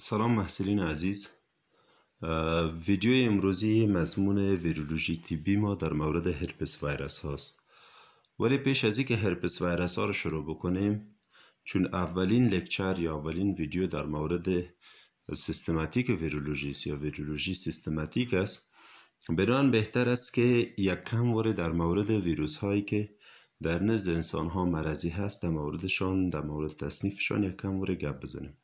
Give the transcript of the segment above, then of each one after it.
سلام محصلین عزیز ویدیو امروزی مضمون ویرولوژی تیبی ما در مورد هرپس ویروس هاست ولی پیش از اینکه هرپس ویروس ها رو شروع بکنیم چون اولین لکچر یا اولین ویدیو در مورد سیستماتیک ویرولوژی یا ویرولوژی سیستماتیک است بران بهتر است که یک کم وارد در مورد ویروس هایی که در نزد انسان ها مرضی هست در موردشان در مورد تصنیفشان یک کم وارد گپ بزنیم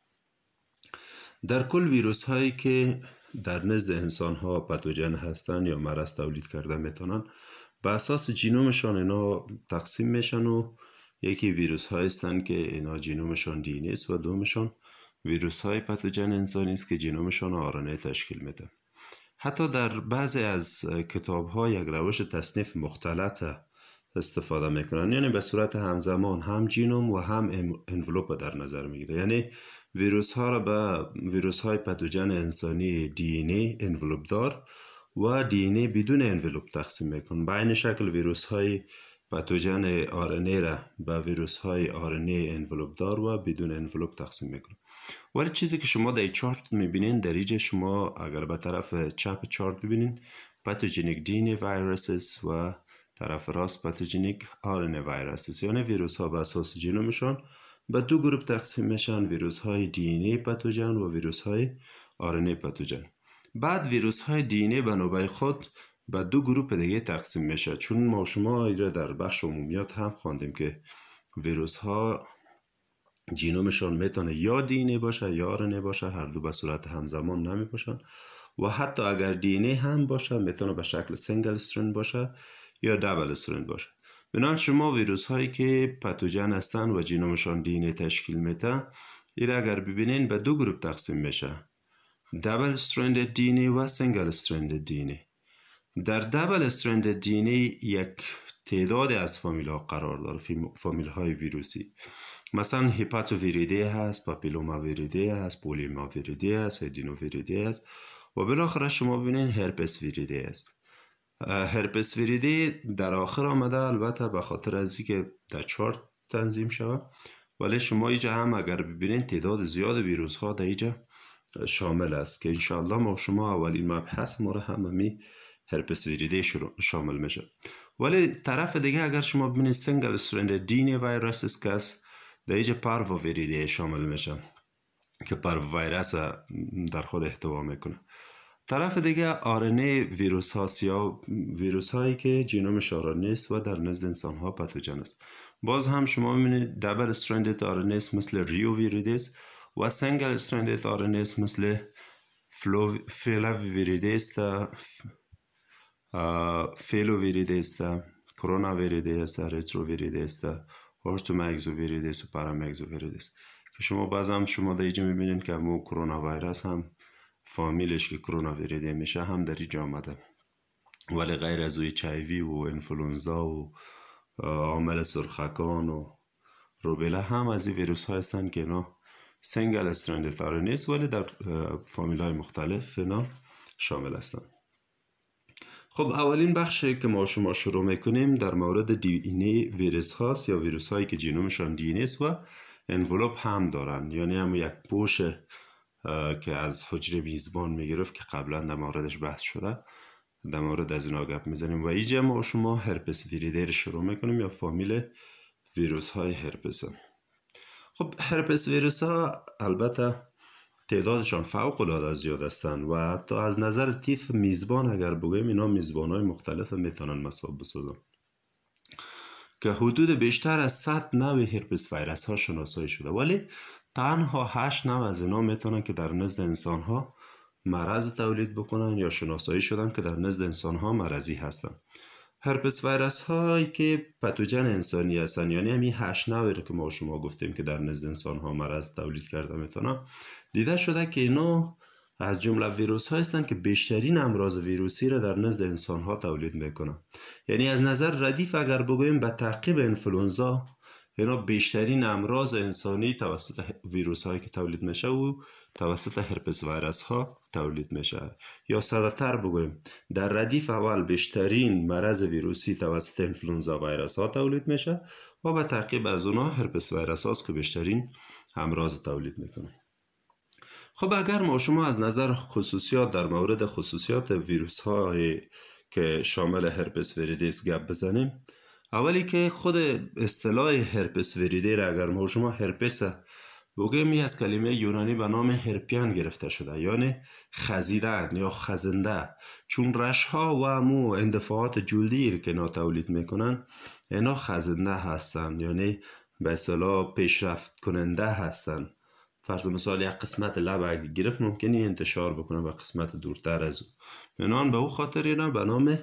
در کل ویروس هایی که در نزد انسان ها پتوجن هستند یا مرض تولید کرده میتونن به اساس جینومشان اینا تقسیم میشن و یکی ویروس های هستند که اینا جینومشان دی و دومشان ویروس های پتوجن انسانی است که جینومشان آرانه تشکیل میده حتی در بعضی از کتاب ها یک روش تصنیف مختلطه استفاده میکنن یعنی به صورت همزمان هم جینوم و هم انولوپ رو در نظر میگیره یعنی ویروس ها را به ویروس های پتوجن انسانی دی ای انولوپ دار و دی ای بدون انولوپ تقسیم میکن به این شکل ویروس های پتوجن ای را به ویروس های ای انولوپ دار و بدون انولوپ تقسیم میکنه ولی چیزی که شما در چارت میبینین در اینجا شما اگر به طرف چپ چارت ببینین پتوجنیک ای ویروسز و طرف راست پاتوژنیک آرن ویروس یعنی ویروس ها به اساس جنومشان به دو گروه تقسیم میشن ویروس های دی ای و ویروس های آرن پاتوژن بعد ویروس های دی ای به نوبه خود به دو گروه دیگه تقسیم میشه چون ما شما را در بخش عمومیات هم خواندیم که ویروس ها جینومشان میتونه یا دی باشه یا آرنه باشه هر دو به صورت همزمان نمی و حتی اگر دی هم باشه میتونه به شکل سینگل استرند باشه یا دبل استرند باشه بنابراین شما ویروس هایی که پاتوجن هستند و جینومشان دینه تشکیل میده ایر اگر ببینین به دو گروه تقسیم میشه دبل استرند دینه و سنگل استرند دینه در دبل استرند دینه یک تعداد از فامیل ها قرار داره فامیل های ویروسی مثلا ویریده هست پاپیلوما ویریده هست پولیما ویریده هست هدینو ویریده هست و بالاخره شما ببینین هرپس ویریده هست. هرپس ویریدی در آخر آمده البته به خاطر از اینکه در چارت تنظیم شود ولی شما ایجا هم اگر ببینید تعداد زیاد ویروس ها در ایجا شامل است که انشاءالله ما شما اولین مبحث ما را هم همی هرپس ویریدی شامل میشه ولی طرف دیگه اگر شما ببینید سنگل سرند دین ویروس است که در ایجا پرو ویریدی شامل میشه که پرو ویروس در خود احتوا میکنه طرف دیگه آرنه ویروس ها سیا ویروس هایی که جینومش شارا نیست و در نزد انسان ها پتوجن است باز هم شما میبینید دبل استرندد آرنه مثل ریو ویریدیس و سنگل استرندد آرنه مثل فلو فیلا ویریدیس فیلو ویریدیس کرونا ویریدیس ریترو ویریدیس هورتو مگزو ویریدیس و پارامگزو ویریدیس که شما باز هم شما در میبینید که مو کرونا ویروس هم فامیلش که کرونا ویریده میشه هم در اینجا آمده ولی غیر از اوی چایوی و انفلونزا و عامل سرخکان و روبله هم از این ویروس ها هستند که اینا سنگل استرند تاره نیست ولی در فامیل های مختلف اینا شامل هستند خب اولین بخشی که ما شما شروع میکنیم در مورد دی ویروس هاست یا ویروس هایی که جینومشان دی است و انولوپ هم دارن یعنی هم یک پوشه که از حجره میزبان میگرفت که قبلا در موردش بحث شده در مورد از اینا گپ میزنیم و اینجا ما شما هرپس ویریدر شروع میکنیم یا فامیل ویروس های هرپس هم. خب هرپس ویروس ها البته تعدادشان فوق العاده زیاد هستند و حتی از نظر تیف میزبان اگر بگویم اینا میزبان های مختلف میتونن مساب بسازن که حدود بیشتر از 100 نوع هرپس ویروس ها شناسایی شده ولی تنها هشت نو از اینا میتونن که در نزد انسان ها مرض تولید بکنن یا شناسایی شدن که در نزد انسان ها مرضی هستن هرپس ویرس هایی که پتوجن انسانی هستن یعنی همین هشت رو که ما شما گفتیم که در نزد انسان ها مرض تولید کرده میتونن دیده شده که اینا از جمله ویروس هستند که بیشترین امراض ویروسی را در نزد انسان ها تولید میکنن یعنی از نظر ردیف اگر بگویم به تعقیب انفلونزا اینا بیشترین امراض انسانی توسط ویروس هایی که تولید میشه و توسط هرپس ویروس ها تولید میشه یا تر بگویم در ردیف اول بیشترین مرض ویروسی توسط انفلونزا ویروس ها تولید میشه و به تعقیب از اونها هرپس ویروس که بیشترین امراض تولید میکنه خب اگر ما شما از نظر خصوصیات در مورد خصوصیات ویروس های که شامل هرپس ویریدیس گپ بزنیم اولی که خود اصطلاح هرپس وریده را اگر ما شما هرپس بگویم از کلمه یونانی به نام هرپیان گرفته شده یعنی خزیدن یا خزنده چون رش ها و مو اندفاعات جلدی که ناتولید تولید میکنن اینا خزنده هستن یعنی به اصطلاح پیشرفت کننده هستن فرض مثال یک قسمت لب گرفت ممکنی انتشار بکنه به قسمت دورتر از او منان به او خاطر اینا به نام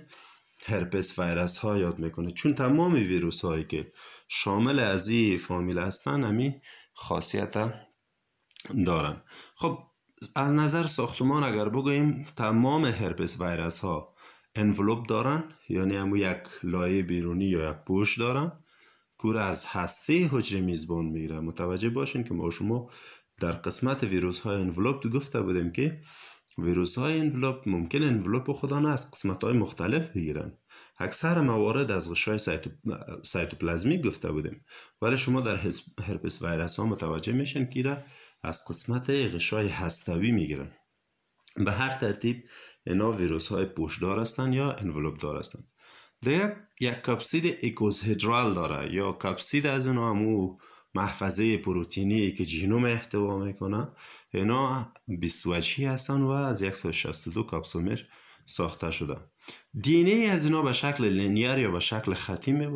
هرپس ویروس ها یاد میکنه چون تمام ویروس هایی که شامل از این فامیل هستن همی خاصیت دارن خب از نظر ساختمان اگر بگوییم تمام هرپس ویروس ها انولوب دارن یعنی همون یک لایه بیرونی یا یک پوش دارن کور از هسته حجر میزبان میگیره متوجه باشین که ما شما در قسمت ویروس های انولوب گفته بودیم که ویروس های انولوپ ممکن انولوپ خودانه از قسمت های مختلف بگیرند. اکثر موارد از غشای سایتوپلازمیک گفته بودیم ولی شما در هرپس ویروس ها متوجه میشن که از قسمت غشای هستوی میگیرن به هر ترتیب اینا ویروس های پوشدار هستند یا انولوپ دار هستند یک کپسید اکوزهدرال داره یا کپسید از اینا همو محفظه پروتینی که جینوم احتوا میکنه اینا 28 هستن و از 162 کپسومر ساخته شده دینه از اینا به شکل لینیر یا به شکل خطی می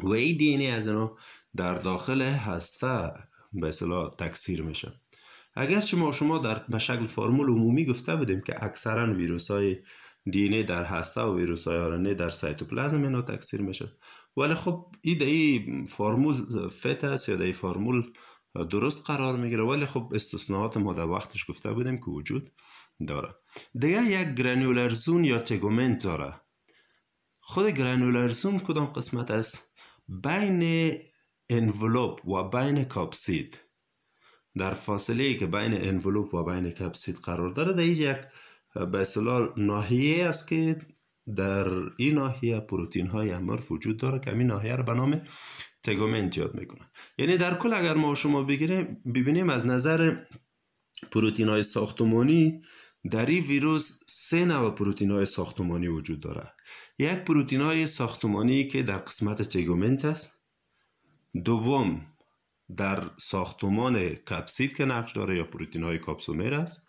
و این دینه از اینا در داخل هسته به اصطلاح تکثیر میشه اگرچه ما شما در به شکل فرمول عمومی گفته بودیم که اکثرا ویروس های دینه در هسته و ویروس های آرنه در سایتوپلازم اینا تکثیر میشه ولی خب این ای فرمول فت است یا ای فرمول درست قرار میگیره ولی خب استثناءات ما در وقتش گفته بودیم که وجود داره دیگه یک گرانولر یا تگومنت داره خود گرانولر کدام قسمت است بین انولوپ و بین کاپسید در فاصله ای که بین انولوپ و بین کابسید قرار داره در یک به ناحیه است که در این ناحیه پروتین های امرف وجود داره که این ناحیه رو به نام تگومنت یاد میکنن یعنی در کل اگر ما شما بگیریم ببینیم از نظر پروتین های ساختمانی در این ویروس سه نوع پروتین های ساختمانی وجود داره یک پروتین های ساختمانی که در قسمت تگومنت است دوم در ساختمان کپسید که نقش داره یا پروتین های کاپسومر است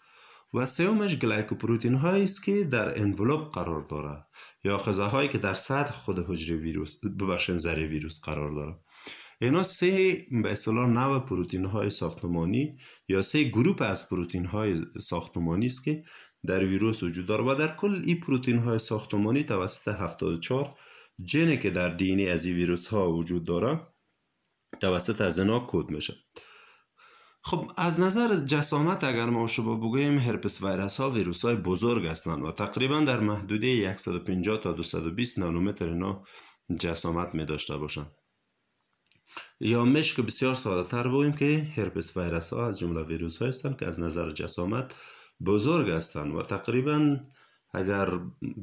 و سومش گلیکوپروتین هایی است که در انولوپ قرار داره یا هایی که در سطح خود حجر ویروس ببخشید ذره ویروس قرار داره اینا سه به اصطلاح نوع پروتین های ساختمانی یا سه گروپ از پروتین های ساختمانی است که در ویروس وجود داره و در کل این پروتین های ساختمانی توسط 74 جنی که در دینی از این ویروس ها وجود داره توسط از اینا کد میشه خب از نظر جسامت اگر ما شما بگوییم هرپس ویروس ها ویروس های بزرگ هستند و تقریبا در محدوده 150 تا 220 نانومتر اینا جسامت می داشته باشند یا مشک بسیار ساده تر بگوییم که هرپس ویروس ها از جمله ویروس های هستند که از نظر جسامت بزرگ هستند و تقریبا اگر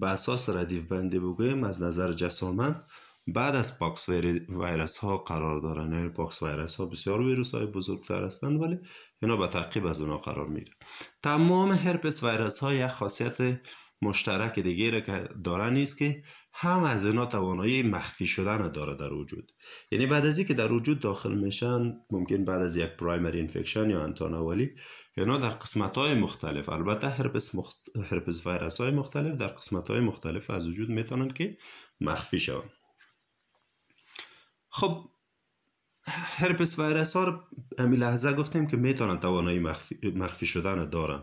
به اساس ردیف بندی بگوییم از نظر جسامت بعد از پاکس ویروس ها قرار دارن این یعنی پاکس ویروس ها بسیار ویروس های بزرگتر هستند ولی اینا به تعقیب از اونا قرار میره تمام هرپس ویروس ها یک خاصیت مشترک دیگه را که داره نیست که هم از اینا توانایی مخفی شدن داره در وجود یعنی بعد از اینکه در وجود داخل میشن ممکن بعد از یک پرایمری انفکشن یا انتانوالی اینا در قسمت های مختلف البته هرپس, مخت... هرپس ویروس های مختلف در قسمت های مختلف از وجود میتونن که مخفی شوند خب هرپس ویرس ها امی لحظه گفتیم که میتونن توانایی مخفی, مخفی شدن دارن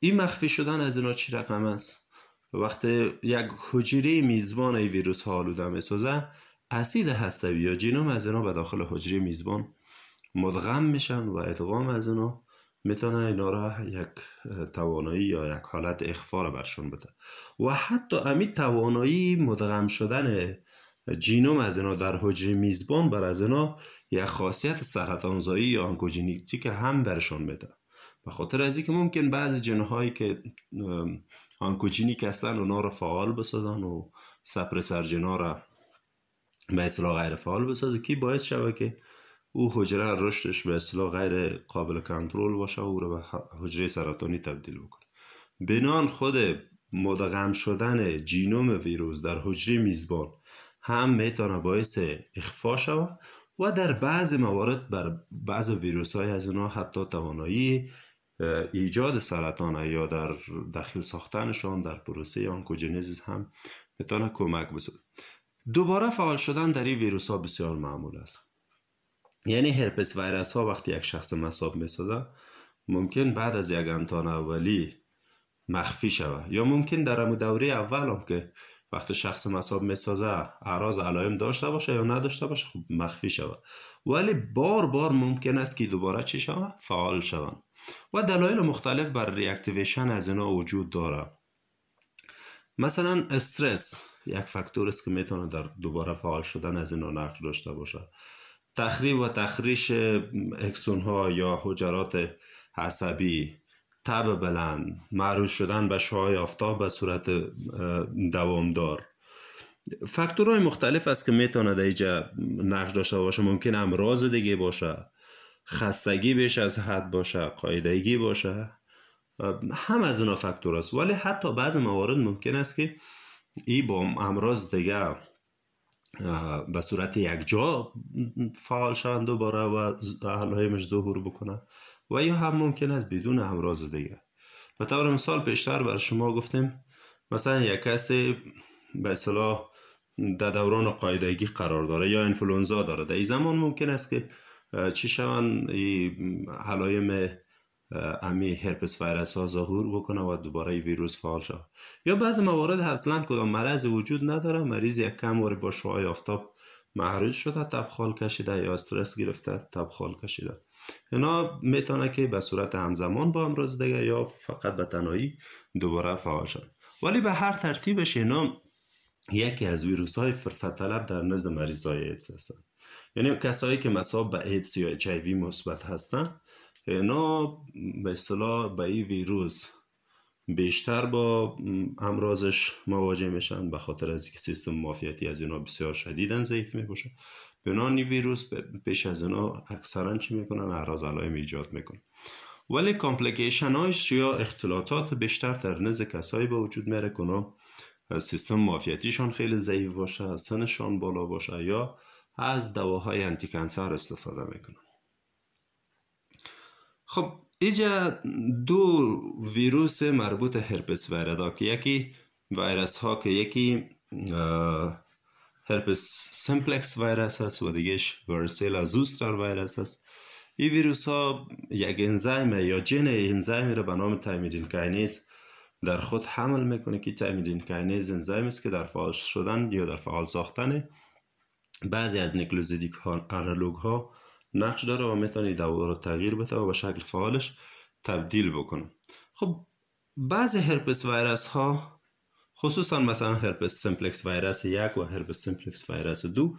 این مخفی شدن از اینا چی رقم است وقتی یک حجره میزبان ای ویروس ها آلوده سازه اسید هستوی یا جینوم از اینا به داخل حجره میزبان مدغم میشن و ادغام از اینا میتونه اینا را یک توانایی یا یک حالت اخفار برشون بده و حتی امی توانایی مدغم شدن جینوم از اینا در حجره میزبان بر از اینا یک خاصیت سرطانزایی یا آنکوجنیتی که هم برشان میده به خاطر از که ممکن بعضی جنهایی که آنکوجینیک هستن اونا رو فعال بسازن و سپر سرجنا رو به اصلاح غیر فعال بسازه که باعث شوه که او حجره رشدش به اصلاح غیر قابل کنترل باشه و او رو به حجره سرطانی تبدیل بکنه بنان خود مدغم شدن جینوم ویروس در حجره میزبان هم میتونه باعث اخفا شوه و در بعض موارد بر بعض ویروس های از اینا حتی توانایی ایجاد سرطان یا در داخل ساختنشان در پروسه آنکوجنزیس هم میتونه کمک بسازه دوباره فعال شدن در این ویروس ها بسیار معمول است یعنی هرپس ویروس ها وقتی یک شخص مصاب میسازه ممکن بعد از یک انتان اولی مخفی شود یا ممکن در دوره اول هم که وقتی شخص مصاب میسازه اعراض علائم داشته باشه یا نداشته باشه خب مخفی شود ولی بار بار ممکن است که دوباره چی شود فعال شوند و دلایل مختلف بر ریاکتیویشن از اینا وجود داره مثلا استرس یک فاکتور است که میتونه در دوباره فعال شدن از اینا نقش داشته باشه تخریب و تخریش اکسون ها یا حجرات عصبی تب بلند معروض شدن به شعاع آفتاب به صورت دوامدار فاکتورهای مختلف است که میتونه در اینجا نقش داشته باشه ممکن امراض دیگه باشه خستگی بیش از حد باشه قایدگی باشه هم از اونا فاکتور است ولی حتی بعض موارد ممکن است که ای با امراض دیگه به صورت یک جا فعال شوند دوباره و علائمش ظهور بکنه و یا هم ممکن است بدون امراض دیگه به طور مثال پیشتر بر شما گفتیم مثلا یک کسی به اصطلاح در دوران قاعدگی قرار داره یا انفلونزا داره در این زمان ممکن است که چی شون حلایم امی هرپس ویروس ها ظهور بکنه و دوباره ویروس فعال شد. یا بعض موارد اصلا کدام مرض وجود نداره مریض یک کم با شوهای آفتاب معروض شده تبخال کشیده یا استرس گرفته تبخال کشیده اینا میتونه که به صورت همزمان با امروز روز دیگه یا فقط به تنهایی دوباره فعال شد ولی به هر ترتیبش اینا یکی از ویروس های فرصت طلب در نزد مریض های ایدز هستن یعنی کسایی که مصاب به ایدز یا اچ مثبت هستن اینا به اصطلاح به این ویروس بیشتر با امراضش مواجه میشن به خاطر از اینکه سیستم مافیاتی از اینا بسیار شدیدن ضعیف میباشه به این ویروس پیش از اینا اکثرا چی میکنن اعراض علائم ایجاد میکنن ولی کامپلیکیشن هایش یا اختلاطات بیشتر در نزد کسایی با وجود میره که سیستم شان خیلی ضعیف باشه سنشان بالا باشه یا از دواهای انتی کانسر استفاده میکنن خب اینجا دو ویروس مربوط هرپس ویردا که یکی ویروس ها که یکی هرپس سمپلکس ویروس هست و دیگهش ورسیلا زوستر ویروس هست. این ویروس ها یک انزیم یا جن انزیمی را به نام تایمیدین کاینیز در خود حمل میکنه که تایمیدین کاینیز انزایم است که در فعال شدن یا در فعال ساختن بعضی از نکلوزیدیک ها ها نقش داره و میتونه دوا رو تغییر بده و به شکل فعالش تبدیل بکنه خب بعضی هرپس ویروس ها خصوصا مثلا هرپس سمپلکس ویروس یک و هرپس سمپلکس ویروس دو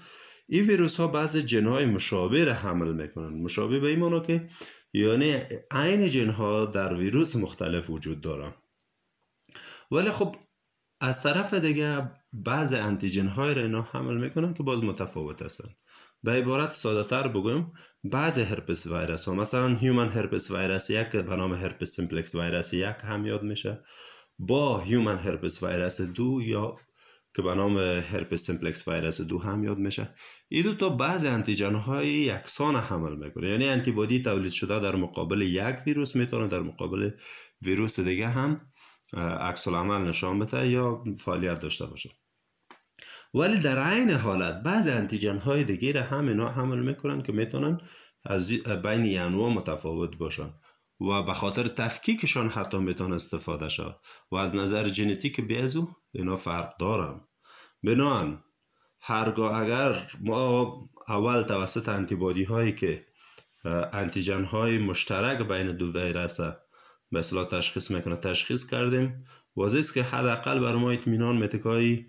این ویروس ها بعض جنهای مشابه را حمل میکنن مشابه به این که یعنی عین جنها در ویروس مختلف وجود دارن ولی خب از طرف دیگه بعض انتیجن های را اینا حمل میکنن که باز متفاوت هستن به عبارت ساده تر بگویم بعض هرپس ویروس ها مثلا هیومن هرپس ویروس یک به نام هرپس سیمپلکس ویروس یک هم یاد میشه با هیومن هرپس ویروس دو یا که به نام هرپس سیمپلکس ویروس دو هم یاد میشه این دو تا بعض انتیجن های یکسان حمل میکنه یعنی انتیبادی تولید شده در مقابل یک ویروس میتونه در مقابل ویروس دیگه هم عکس عمل نشان بده یا فعالیت داشته باشه ولی در عین حالت بعض انتیجن های دیگه را هم اینا حمل میکنن که میتونن از بین انواع متفاوت باشن و به خاطر تفکیکشان حتی میتون استفاده شود و از نظر ژنتیک بیزو اینا فرق دارم بنان هرگاه اگر ما اول توسط انتیبادی هایی که انتیجن های مشترک بین دو ویروس مثلا تشخیص میکنه تشخیص کردیم واضح است که حداقل بر ما اطمینان متکای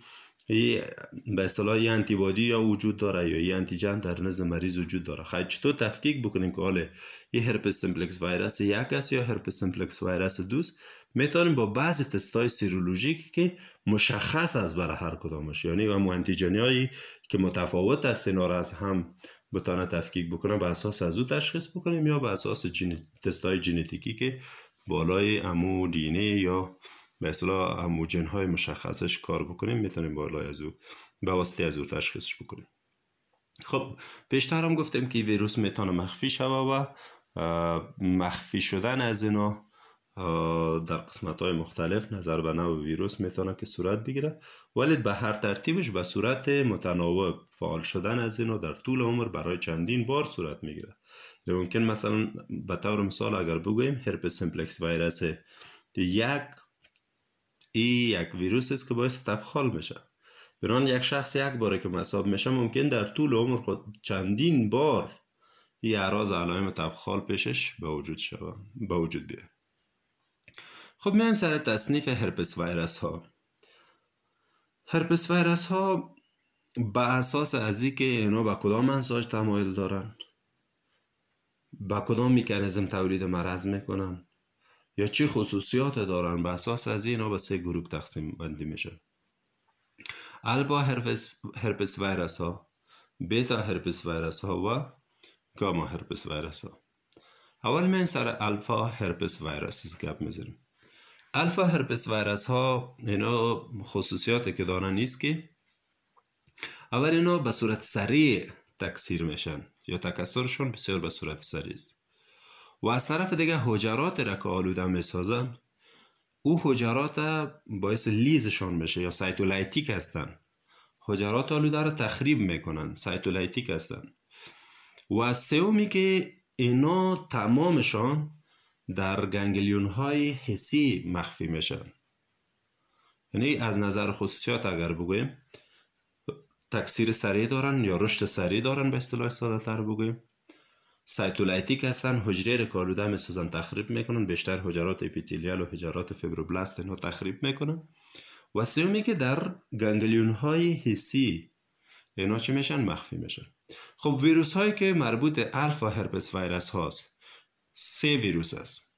به اصطلاح یه انتیبادی یا وجود داره یا یه انتیجن در نزد مریض وجود داره خیلی خب، چطور تفکیک بکنیم که حالا یه هرپس سیمپلکس ویروس یک است یا هرپس سیمپلکس ویروس دوست میتونیم با بعضی تستای سیرولوژیک که مشخص از برای هر کدامش یعنی و انتیجنی هایی که متفاوت از سینار از هم بتانه تفکیک بکنه به اساس از او تشخیص بکنیم یا به اساس تست تستای ژنتیکی که بالای امو دینه یا مثلا اصطلاح هموجن های مشخصش کار بکنیم میتونیم بالای از او به واسطه از تشخیصش بکنیم خب پیشتر هم گفتیم که ویروس میتونه مخفی شوه و مخفی شدن از اینا در قسمت های مختلف نظر به نوع ویروس میتونه که صورت بگیره ولی به هر ترتیبش به صورت متناوب فعال شدن از اینا در طول عمر برای چندین بار صورت میگیره ممکن مثلا به طور مثال اگر بگوییم هرپس سیمپلکس ویروس یک ای یک ویروس است که باعث تبخال میشه بران یک شخص یک باره که مصاب میشه ممکن در طول عمر خود چندین بار ای اعراض علائم تبخال پیشش به وجود شود به وجود بیه خب میایم سر تصنیف هرپس ویروس ها هرپس ویروس ها به اساس از که اینا به کدام انساج تمایل دارن به کدام میکنزم تولید مرض میکنن یا چه خصوصیات دارن به اساس از اینا به سه گروه تقسیم بندی میشه البا هرپس, هرپس ویروس ها بیتا هرپس ویروس ها و گاما هرپس ویروس ها اول من سر الفا هرپس ویروس گپ میزنیم الفا هرپس ویروس ها اینا خصوصیاتی که دارن نیست که اول اینا به صورت سریع تکثیر میشن یا تکثرشون بسیار به صورت سریع است و از طرف دیگه حجرات را که می میسازن او حجرات باعث لیزشان میشه یا سایتولایتیک هستن حجرات آلوده را تخریب میکنن سایتولایتیک هستن و سومی که اینا تمامشان در گنگلیون های حسی مخفی میشن یعنی از نظر خصوصیات اگر بگویم تکثیر سریع دارن یا رشد سریع دارن به اصطلاح ساده تر بگویم سایتولایتیک هستن حجره رو سوزن تخریب میکنن بیشتر حجرات اپیتیلیال و حجرات فیبروبلاست رو تخریب میکنن و سیومی که در گنگلیون های حسی اینا چی میشن مخفی میشن خب ویروس هایی که مربوط الفا هرپس ویروس هاست سه ویروس است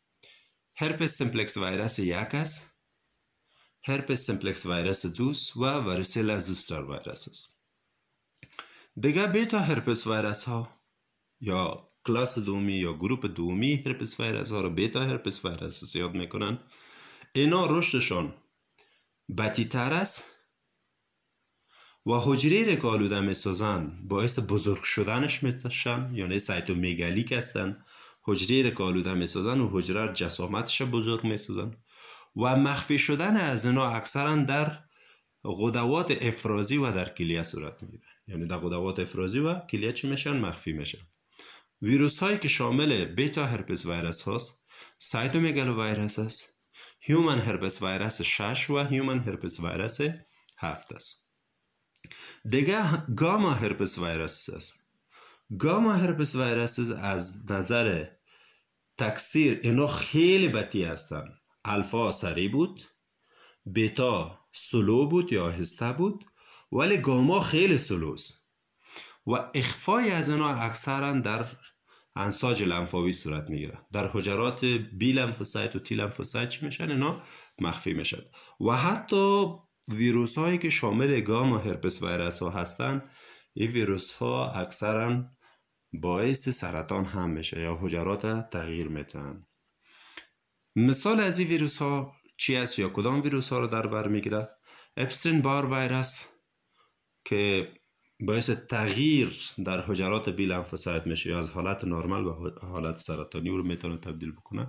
هرپس سیمپلکس ویروس یک است هرپس سیمپلکس ویروس دوس و ورسیلا زوستر ویروس است دیگه بیتا هرپس ویروس ها یا کلاس دومی یا گروپ دومی هرپس ویروس ها رو بیتا هرپس ویروس زیاد میکنن اینا رشدشان بتی است و حجره رکالوده آلوده سازن باعث بزرگ شدنش میشن یعنی میگالیک هستن حجره رکالوده آلوده سازن و حجره جسامتش بزرگ میسازن و مخفی شدن از اینا اکثرا در غدوات افرازی و در کلیه صورت میگیره یعنی در غدوات افرازی و کلیه چی میشن مخفی میشن ویروس هایی که شامل بیتا هرپس ویروس هاست سایتومگالو ویروس هست، هیومن هرپس ویروس 6 و هیومن هرپس ویروس 7 است دیگه گاما هرپس ویروس است گاما هرپس ویروس از نظر تکثیر اینا خیلی بطی هستند الفا سری بود بیتا سلو بود یا هسته بود ولی گاما خیلی سلوست و اخفای از اینا اکثرا در انساج لنفاوی صورت میگیرن در حجرات بی لنفوسایت و تی لنفوسایت چی میشن اینا مخفی میشن و حتی ویروس هایی که شامل گاما هرپس ویروس ها هستن این ویروس ها اکثرا باعث سرطان هم میشه یا حجرات تغییر میتن مثال از این ویروس ها چی است یا کدام ویروس ها رو در بر میگیره اپستین بار ویروس که باعث تغییر در حجرات بیل انفسایت میشه از حالت نرمال به حالت سرطانی رو میتونه تبدیل بکنه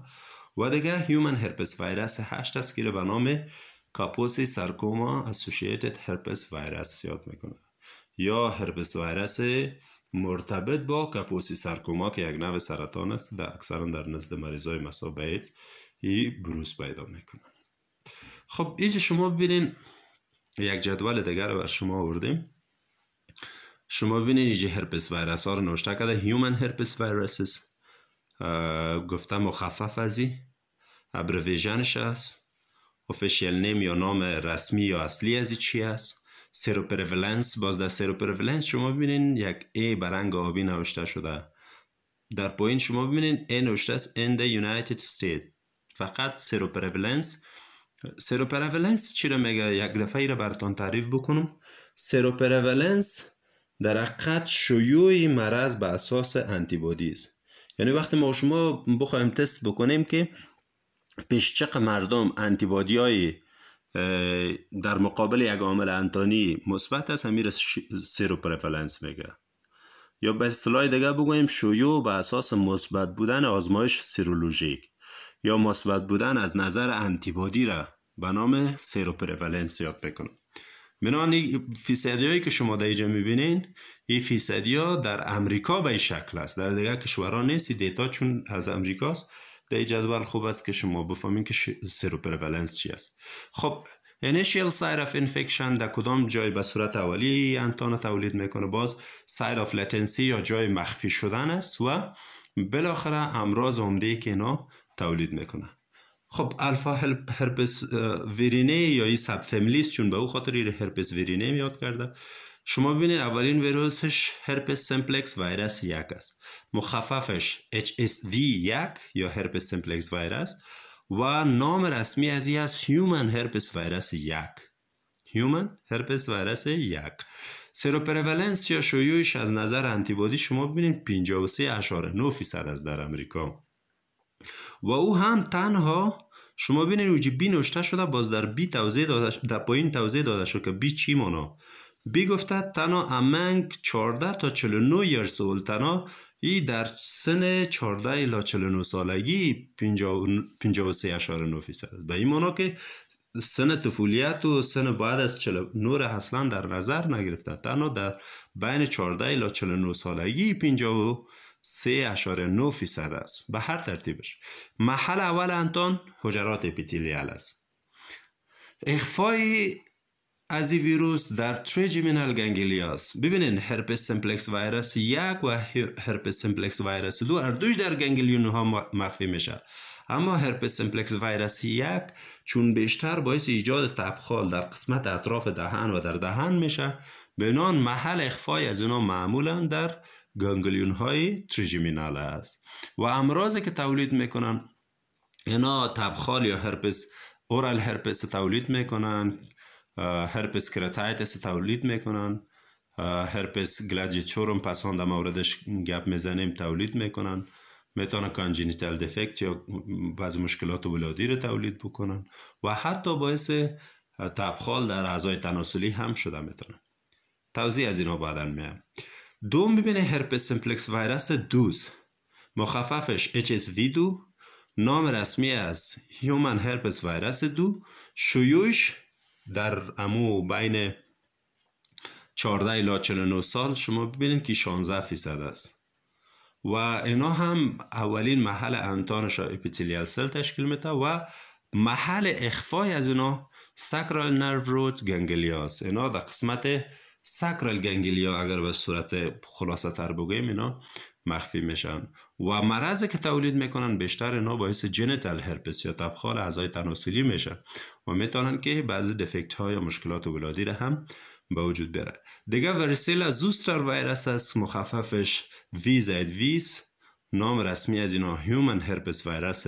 و دیگه هیومن هرپس ویروس هشت است که به نام کاپوسی سرکوما اسوسییتد هرپس ویروس یاد میکنه یا هرپس ویروس مرتبط با کپوسی سرکوما که یک نوع سرطان است و اکثرا در نزد مریضای مصاب ایدز ای بروز پیدا میکنه خب اینجا شما ببینین یک جدول دیگر بر شما آوردیم شما ببینید اینجا هرپس ویروس ها رو نوشته کرده Human herpes viruses. گفته مخفف ازی ابرویژنش هست. Official نیم یا نام رسمی یا اصلی ازی چی است سروپرولنس باز در Seroprevalence شما ببینین یک ای برنگ آبی نوشته شده در پایین شما ببینین ای نوشته است in the United States فقط Seroprevalence. Seroprevalence چی رو میگه یک دفعه ای رو براتون تعریف بکنم Seroprevalence... در حقیقت شیوع مرض به اساس انتیبادی است یعنی وقتی ما شما بخوایم تست بکنیم که پیشچق مردم انتیبادی های در مقابل یک عامل انتانی مثبت است امیر سیرو پرفلنس میگه یا به اصطلاح دیگه بگوییم شیوع به اساس مثبت بودن آزمایش سیرولوژیک یا مثبت بودن از نظر انتیبادی را به نام سیرو پرفلنس یاد بکنم بنابراین فیصدی هایی که شما در اینجا میبینین این فیصدی ها در امریکا به این شکل است در دیگر کشورها نیست دیتا چون از امریکاست در جدول خوب است که شما بفهمین که سرو پرولنس چی است خب initial site of infection در کدام جای به صورت اولی انتان تولید میکنه باز site of latency یا جای مخفی شدن است و بالاخره امراض عمده که اینا تولید میکنه خب الفا هرپس ویرینه یا این سب فمیلیست چون به او خاطر هرپس ویرینه یاد کرده شما ببینید اولین ویروسش هرپس سمپلکس ویروس یک است مخففش HSV1 یا هرپس سمپلکس ویروس و نام رسمی از این است هیومن هرپس ویروس یک هیومن هرپس ویروس یک سروپرولنس یا شویوش از نظر انتیبادی شما ببینید 53.9 فیصد از در امریکا و او هم تنها شما بینین اوجی بی نوشته شده باز در بی توضیح داده در پایین توضیح داده شده که بی چی مانا بی گفته تنها امنگ 14 تا 49 یار سول تنا ای در سن 14 الی 49 سالگی 53 اشار 9 به این مانا که سن طفولیت و سن بعد از 49 اصلا در نظر نگرفته تنها در بین 14 الی 49 سالگی 53 3.9 فیصد است به هر ترتیبش محل اول انتان حجرات اپیتیلیال است اخفای از این ویروس در تریجیمینال گنگلیاس ببینین هرپس سمپلکس ویروس یک و هرپس سمپلکس ویروس دو اردوش در گنگلیون ها مخفی میشه اما هرپس سمپلکس ویروس یک چون بیشتر باعث ایجاد تبخال در قسمت اطراف دهن و در دهن میشه بنان محل اخفای از اینا معمولا در گانگلیون های تریجیمینال است و امراضی که تولید میکنن اینا تبخال یا هرپس اورال هرپس تولید میکنن هرپس کراتایتس تولید میکنن هرپس چورم پس هم در موردش گپ میزنیم تولید میکنن میتونن کانجینیتال دفکت یا بعض مشکلات ولادی رو تولید بکنن و حتی باعث تبخال در اعضای تناسلی هم شده میتونن توضیح از اینا بعدن میام دوم ببینید هرپس سیمپلکس ویروس دوز مخففش HSV 2 نام رسمی از هیومن هرپس Virus 2 شیوعش در امو بین 14 الی 49 سال شما ببینید که 16 فیصد است و اینا هم اولین محل انتانش اپیتیلیال سل تشکیل میده و محل اخفای از اینا سکرال نرو روت گنگلیاس اینا در قسمت سکرال گنگلیا اگر به صورت خلاصه تر بگویم اینا مخفی میشن و مرض که تولید میکنن بیشتر اینا باعث جنتال هرپس یا تبخال اعضای تناسلی میشن و میتونن که بعضی دفکت ها یا مشکلات ولادی را هم به وجود بره دیگه ورسیلا زوستر ویروس است مخففش وی زد ویس نام رسمی از اینا هیومن هرپس ویروس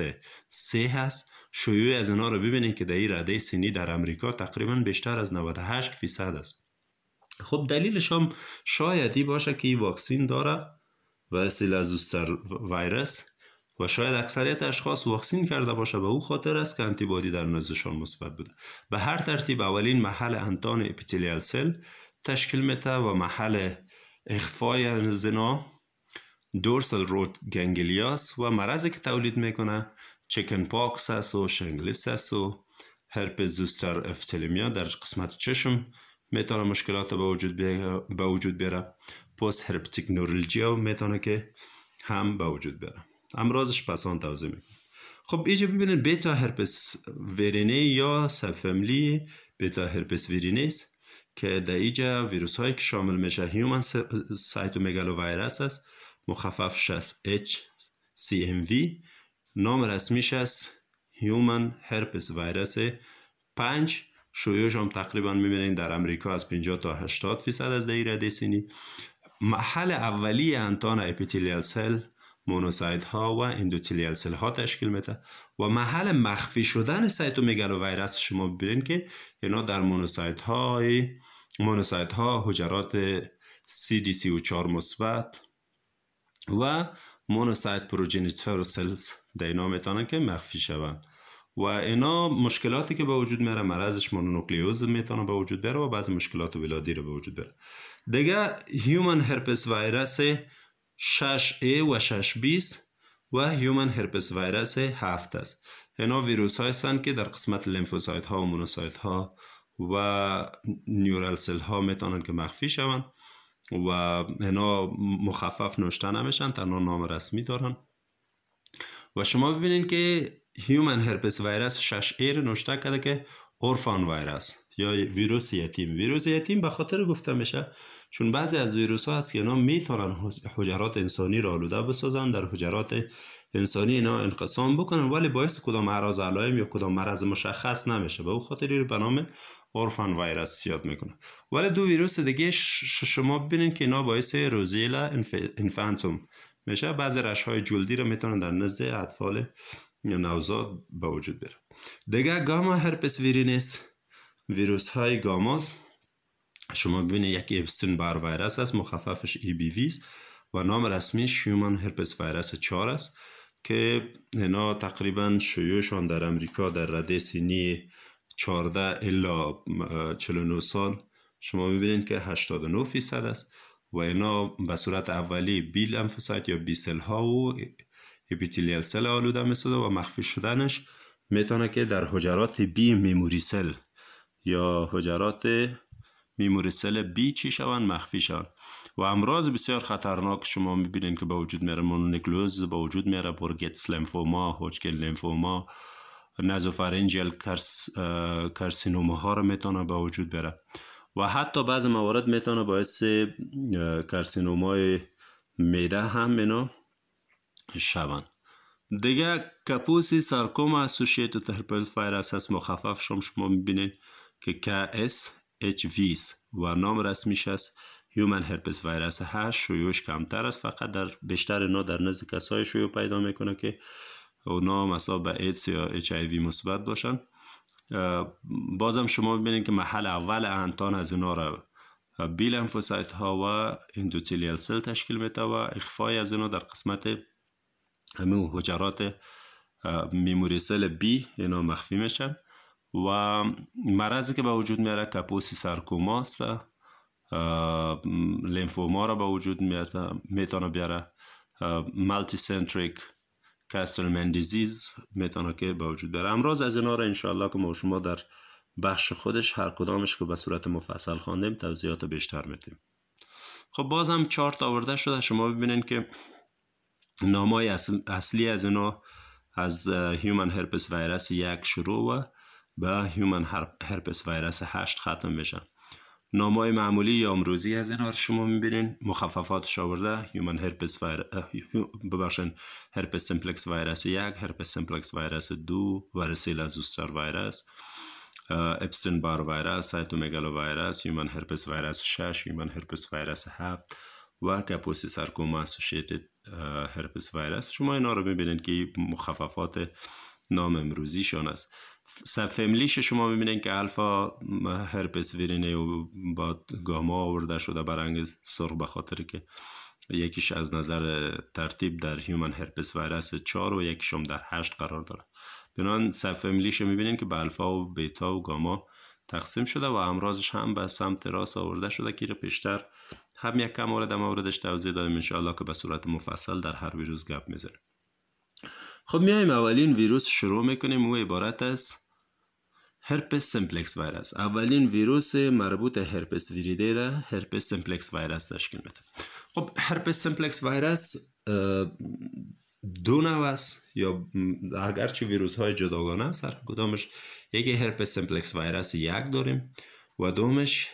سه هست شیوع از اینا رو ببینید که در این رده سینی در امریکا تقریبا بیشتر از 98 فیصد است خب دلیلش هم شاید ای باشه که این واکسین داره و سیل زوستر ویروس و شاید اکثریت اشخاص واکسین کرده باشه به او خاطر است که انتیبادی در نزدشان مثبت بوده به هر ترتیب اولین محل انتان اپیتیلیال سل تشکیل میته و محل اخفای زنا دورسل روت گنگلیاس و مرضی که تولید میکنه چکن پاکس است و شنگلیس است و هرپز زوستر افتلیمیا در قسمت چشم میتونه مشکلات به وجود به وجود بیاره پس هرب تکنولوژی میتونه که هم به وجود بیاره امراضش پسان توضیح میکنه خب اینجا ببینید بتا هرپس ویرینه یا سفملی بیتا هرپس است که در اینجا ویروس هایی که شامل میشه هیومن سایتومگالو ویروس است مخففش ام وی نام رسمیش است هیومن هرپس ویروس پنج شویش هم تقریبا میبینین در امریکا از 50 تا 80 فیصد از دایره دسینی محل اولی انتان اپیتیلیال سل مونوسایت ها و اندوتیلیال سل ها تشکیل میده و محل مخفی شدن سایتو و ویرس شما ببینید که اینا در مونوسایت های مونوسایت ها حجرات CDC4 مثبت و مونوسایت پروژینیتور سلز اینا که مخفی شوند و اینا مشکلاتی که به وجود میاره مرضش مونونوکلیوز میتونه به وجود بیاره و بعضی مشکلات ولادی رو به وجود بیاره دیگه هیومن هرپس ویروس 6 a و 6 20 و هیومن هرپس ویروس 7 است اینا ویروس های هستند که در قسمت لیمفوسایت ها و مونوسایت ها و نیورال سل ها میتونن که مخفی شوند و اینا مخفف نوشته نمیشن تنها نام رسمی دارن و شما ببینین که هیومن هرپس ویروس شش ایر نوشته کرده که اورفان ویروس یا ویروس یتیم ویروس یتیم به خاطر گفته میشه چون بعضی از ویروس ها هست که اینا میتونن حجرات انسانی را آلوده بسازن در حجرات انسانی اینا انقسام بکنن ولی باعث کدام عراض علائم یا کدام مرض مشخص نمیشه به او خاطر به نام اورفان ویروس یاد میکنه ولی دو ویروس دیگه شما ببینید که اینا باعث روزیلا انفانتوم میشه بعضی رشهای جلدی رو میتونن در نزد اطفال نوزاد به وجود بیاره دیگه گاما هرپس ویرینس ویروس های گاماز شما ببینید یک ابستین بار ویروس است مخففش ای بی ویز و نام رسمی هیومن هرپس ویروس 4 است که اینا تقریبا شیوعشان در امریکا در رده سینی 14 الا 49 سال شما میبینید که 89 فیصد است و اینا به صورت اولی بیل یا بیسل ها و اپیتیلیال سل آلوده میسازه و مخفی شدنش میتونه که در حجرات بی میموری سل یا حجرات میموری سل بی چی شوند مخفی شوند و امراض بسیار خطرناک شما میبینین که با وجود میره مونونیکلوز با وجود میره بورگتس لیمفوما هوجکن لیمفوما نزوفرنجیل کرس، ها رو میتونه به وجود بره و حتی بعض موارد میتونه باعث کرسینومای میده هم اینا شوان دیگه کپوسی سارکوم اسوشیت هرپل فایرس هست مخفف شما شما میبینین که ایچ ویس و نام رسمیش است هیومن هرپس ویروس هست شویوش کمتر است فقط در بیشتر اینا در نزد کسای شویو پیدا میکنه که اونا مثلا به ایدس یا اچ ای مثبت باشن بازم شما ببینید که محل اول انتان از اینا را بیل انفوسایت ها و اندوتیلیل سل تشکیل میده و اخفای از اینا در قسمت همه حجرات میموری سل بی اینا مخفی میشن و مرضی که به وجود میاره کپوسی سرکوماست لیمفوما را به وجود میتونه بیاره مالتی سنتریک کاستلمن دیزیز میتونه که به وجود بیاره امراض از اینا را انشاءالله که ما شما در بخش خودش هر کدامش که به صورت مفصل خواندیم توضیحات بیشتر میدیم خب بازم چارت آورده شده شما ببینین که نامای اصل، اصلی از اینو از Human Herpes Virus 1 شروع و به Human Herpes Virus 8 ختم میشه نامای معمولی یا امروزی از اینا رو شما میبینین مخففات شاورده Human Herpes Virus ببخشن Herpes Simplex Virus 1 Herpes Simplex Virus 2 Varicella Zoster Virus اپسترین بار ویرس، سایتو مگالو ویرس، یومن هرپس ویرس 6، یومن هرپس ویرس 7 و کپوسی سرکوم اسوشیتید هرپس ویروس شما اینا رو میبینید که مخففات نام امروزیشان است فمیلیش شما میبینین که الفا هرپس ویرینه و با گاما آورده شده برنگ سرخ بخاطر خاطر که یکیش از نظر ترتیب در هیومن هرپس ویروس 4 و یکیش هم در هشت قرار داره بنان فمیلیش میبینید که به الفا و بیتا و گاما تقسیم شده و امراضش هم به سمت راست آورده شده که پیشتر هم یک کم آره در موردش توضیح دادیم انشاءالله که به صورت مفصل در هر ویروس گپ میزنیم خب میایم اولین ویروس شروع میکنیم و عبارت از هرپس سمپلکس ویروس اولین ویروس مربوط هرپس ویریده را هرپس سیمپلکس ویروس تشکیل میده خب هرپس سمپلکس ویروس دو نوع است یا اگرچه ویروس های جداگانه است هر کدامش یکی هرپس سیمپلکس ویروس یک داریم و دومش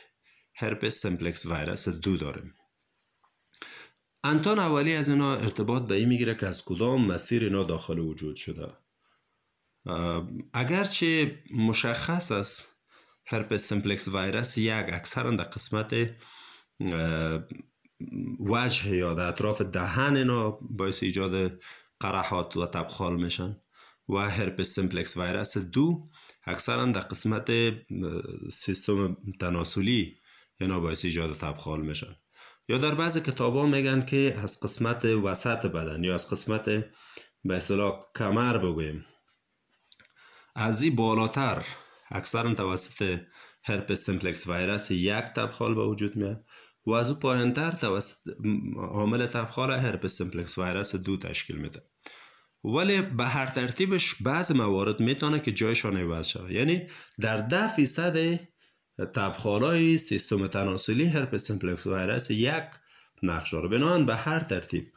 herpes سمپلکس ویروس دو داریم انتان اولی از اینا ارتباط به این میگیره که از کدام مسیر اینا داخل وجود شده اگرچه مشخص است هرپس سمپلکس ویروس یک اکثرا در قسمت وجه یا در اطراف دهن اینا باعث ایجاد قرحات و تبخال میشن و هرپس سمپلکس ویروس دو اکثرا در قسمت سیستم تناسلی یا باعث ایجاد تبخال میشن یا در بعض کتابها میگن که از قسمت وسط بدن یا از قسمت به اصطلاح کمر بگویم از این بالاتر اکثرا توسط هرپس سیمپلکس ویروس یک تبخال به وجود میاد و از او پایینتر توسط عامل تبخال هرپس سیمپلکس ویروس دو تشکیل میده ولی به هر ترتیبش بعض موارد میتونه که جایشان عوض شود یعنی در ده فیصد تبخالای سیستم تناسلی هرپس سیمپلکس ویروس یک نقشه رو بنان به هر ترتیب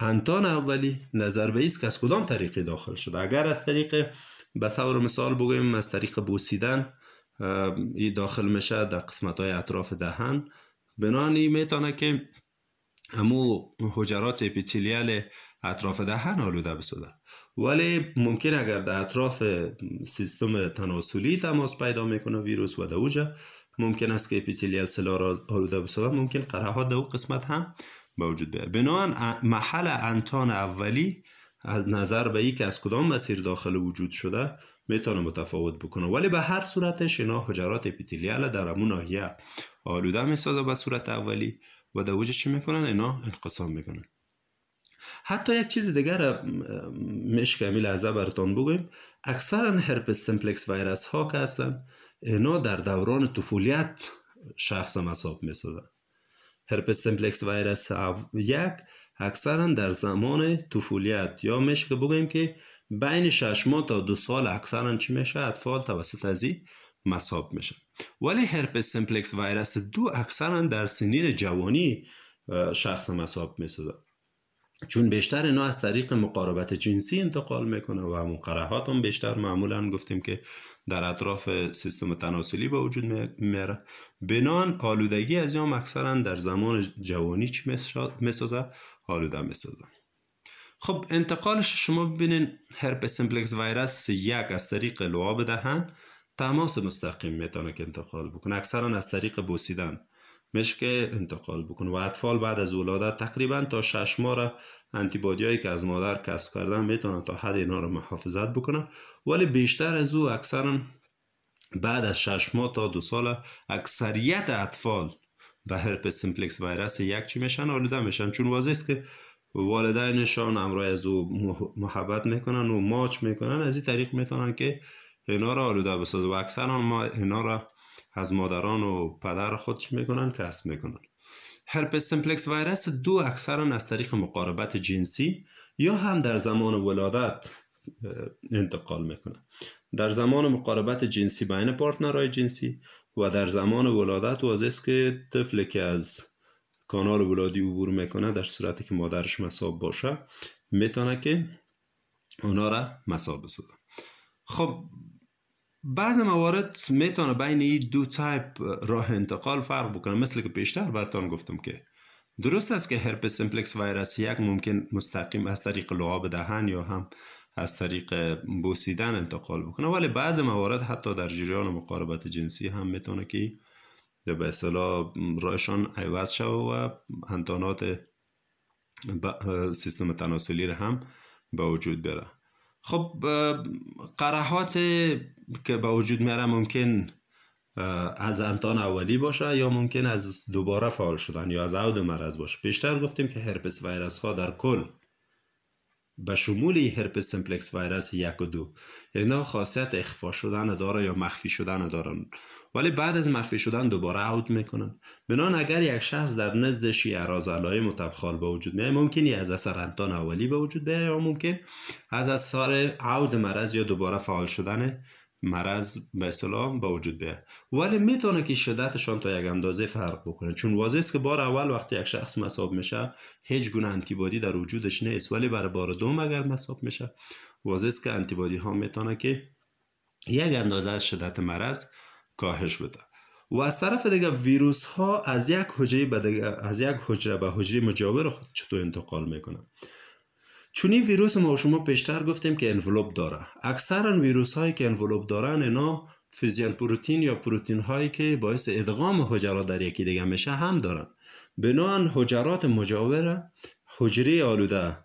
انتان اولی نظر به ایست که از کدام طریقی داخل شده اگر از طریق به مثال بگویم از طریق بوسیدن ای داخل میشه در قسمت های اطراف دهن بنان ای میتانه که امو حجرات اپیتیلیال اطراف دهن آلوده بسازه ولی ممکن اگر در اطراف سیستم تناسلی تماس پیدا میکنه ویروس و اوجه ممکن است که اپیتیلیال سلا را آلوده بسازد ممکن قرحات در قسمت هم به وجود بیاد بنابراین محل انتان اولی از نظر به ای که از کدام مسیر داخل وجود شده میتونه متفاوت بکنه ولی به هر صورتش اینا حجرات اپیتیلیال در امون ناحیه آلوده میسازه به صورت اولی و وجه چی میکنن اینا انقسام میکنن حتی یک چیز دیگر مشک امیل لحظه براتان بگویم اکثرا هرپس سمپلکس ویروس ها که هستن اینا در دوران طفولیت شخص مصاب می سودن هرپس سمپلکس ویروس یک اکثرا در زمان طفولیت یا میشه بگویم که بین شش ماه تا دو سال اکثرا چی میشه اطفال توسط ازی مصاب میشه ولی هرپس سمپلکس ویروس دو اکثرا در سنین جوانی شخص مصاب سودن. چون بیشتر اینا از طریق مقاربت جنسی انتقال میکنه و مقرحات هم بیشتر معمولا گفتیم که در اطراف سیستم تناسلی به وجود میره بنان آلودگی از یا اکثرا در زمان جوانی چی میسازه آلوده میسازه خب انتقالش شما ببینین هرپس سیمپلکس ویروس یک از طریق لعاب دهن تماس مستقیم میتونه که انتقال بکنه اکثرا از طریق بوسیدن مشک انتقال بکنه و اطفال بعد از ولادت تقریبا تا شش ماه هایی که از مادر کسب کردن میتونن تا حد اینا رو محافظت بکنن ولی بیشتر از او اکثرا بعد از شش ماه تا دو سال اکثریت اطفال به هرپس سیمپلکس ویروس یک چی میشن آلوده میشن چون واضح است که والدینشان امرای از او محبت میکنن و ماچ میکنن از این طریق میتونن که اینا را آلوده بسازه و اکثرا ما اینا را از مادران و پدر خود چی میکنن کسب میکنن هرپس سیمپلکس ویروس دو اکثرا از طریق مقاربت جنسی یا هم در زمان ولادت انتقال میکنه در زمان مقاربت جنسی بین پارتنرهای جنسی و در زمان ولادت واضح است که طفلی که از کانال ولادی عبور میکنه در صورتی که مادرش مساب باشه میتونه که اونا را مصاب بسازه خب بعض موارد میتونه بین این دو تایپ راه انتقال فرق بکنه مثل که پیشتر براتان گفتم که درست است که هرپس سیمپلکس ویروس یک ممکن مستقیم از طریق لعاب دهن یا هم از طریق بوسیدن انتقال بکنه ولی بعض موارد حتی در جریان مقاربت جنسی هم میتونه که به اصطلاح رایشان عوض شوه و انتانات سیستم تناسلی را هم به وجود بره خب قرحات که به وجود میاره ممکن از انتان اولی باشه یا ممکن از دوباره فعال شدن یا از عود مرز باشه بیشتر گفتیم که هرپس ویروس ها در کل به شمول هرپس سمپلکس ویروس یک و دو اینا یعنی خاصیت اخفا شدن داره یا مخفی شدن دارن ولی بعد از مخفی شدن دوباره عود میکنن بنان اگر یک شخص در نزدش اراز اعراض متبخال به وجود میاد ممکنی از اثر انتان اولی به وجود بیاید یا ممکن از اثر عود مرض یا دوباره فعال شدن مرض به سلام به وجود بیاد ولی میتونه که شدتشان تا یک اندازه فرق بکنه چون واضح است که بار اول وقتی یک شخص مصاب میشه هیچ گونه انتیبادی در وجودش نیست ولی برای بار دوم اگر مصاب میشه واضح است که انتیبادی ها میتونه که یک اندازه از شدت مرض کاهش بده و از طرف دیگه ویروس ها از یک حجره به از یک حجره به حجره مجاور خود چطور انتقال میکنه چون این ویروس ما شما پیشتر گفتیم که انولوپ داره اکثرا ویروس هایی که انولوب دارن اینا فیزیان پروتین یا پروتین هایی که باعث ادغام حجرات در یکی دیگه میشه هم دارن بنان حجرات مجاوره حجره آلوده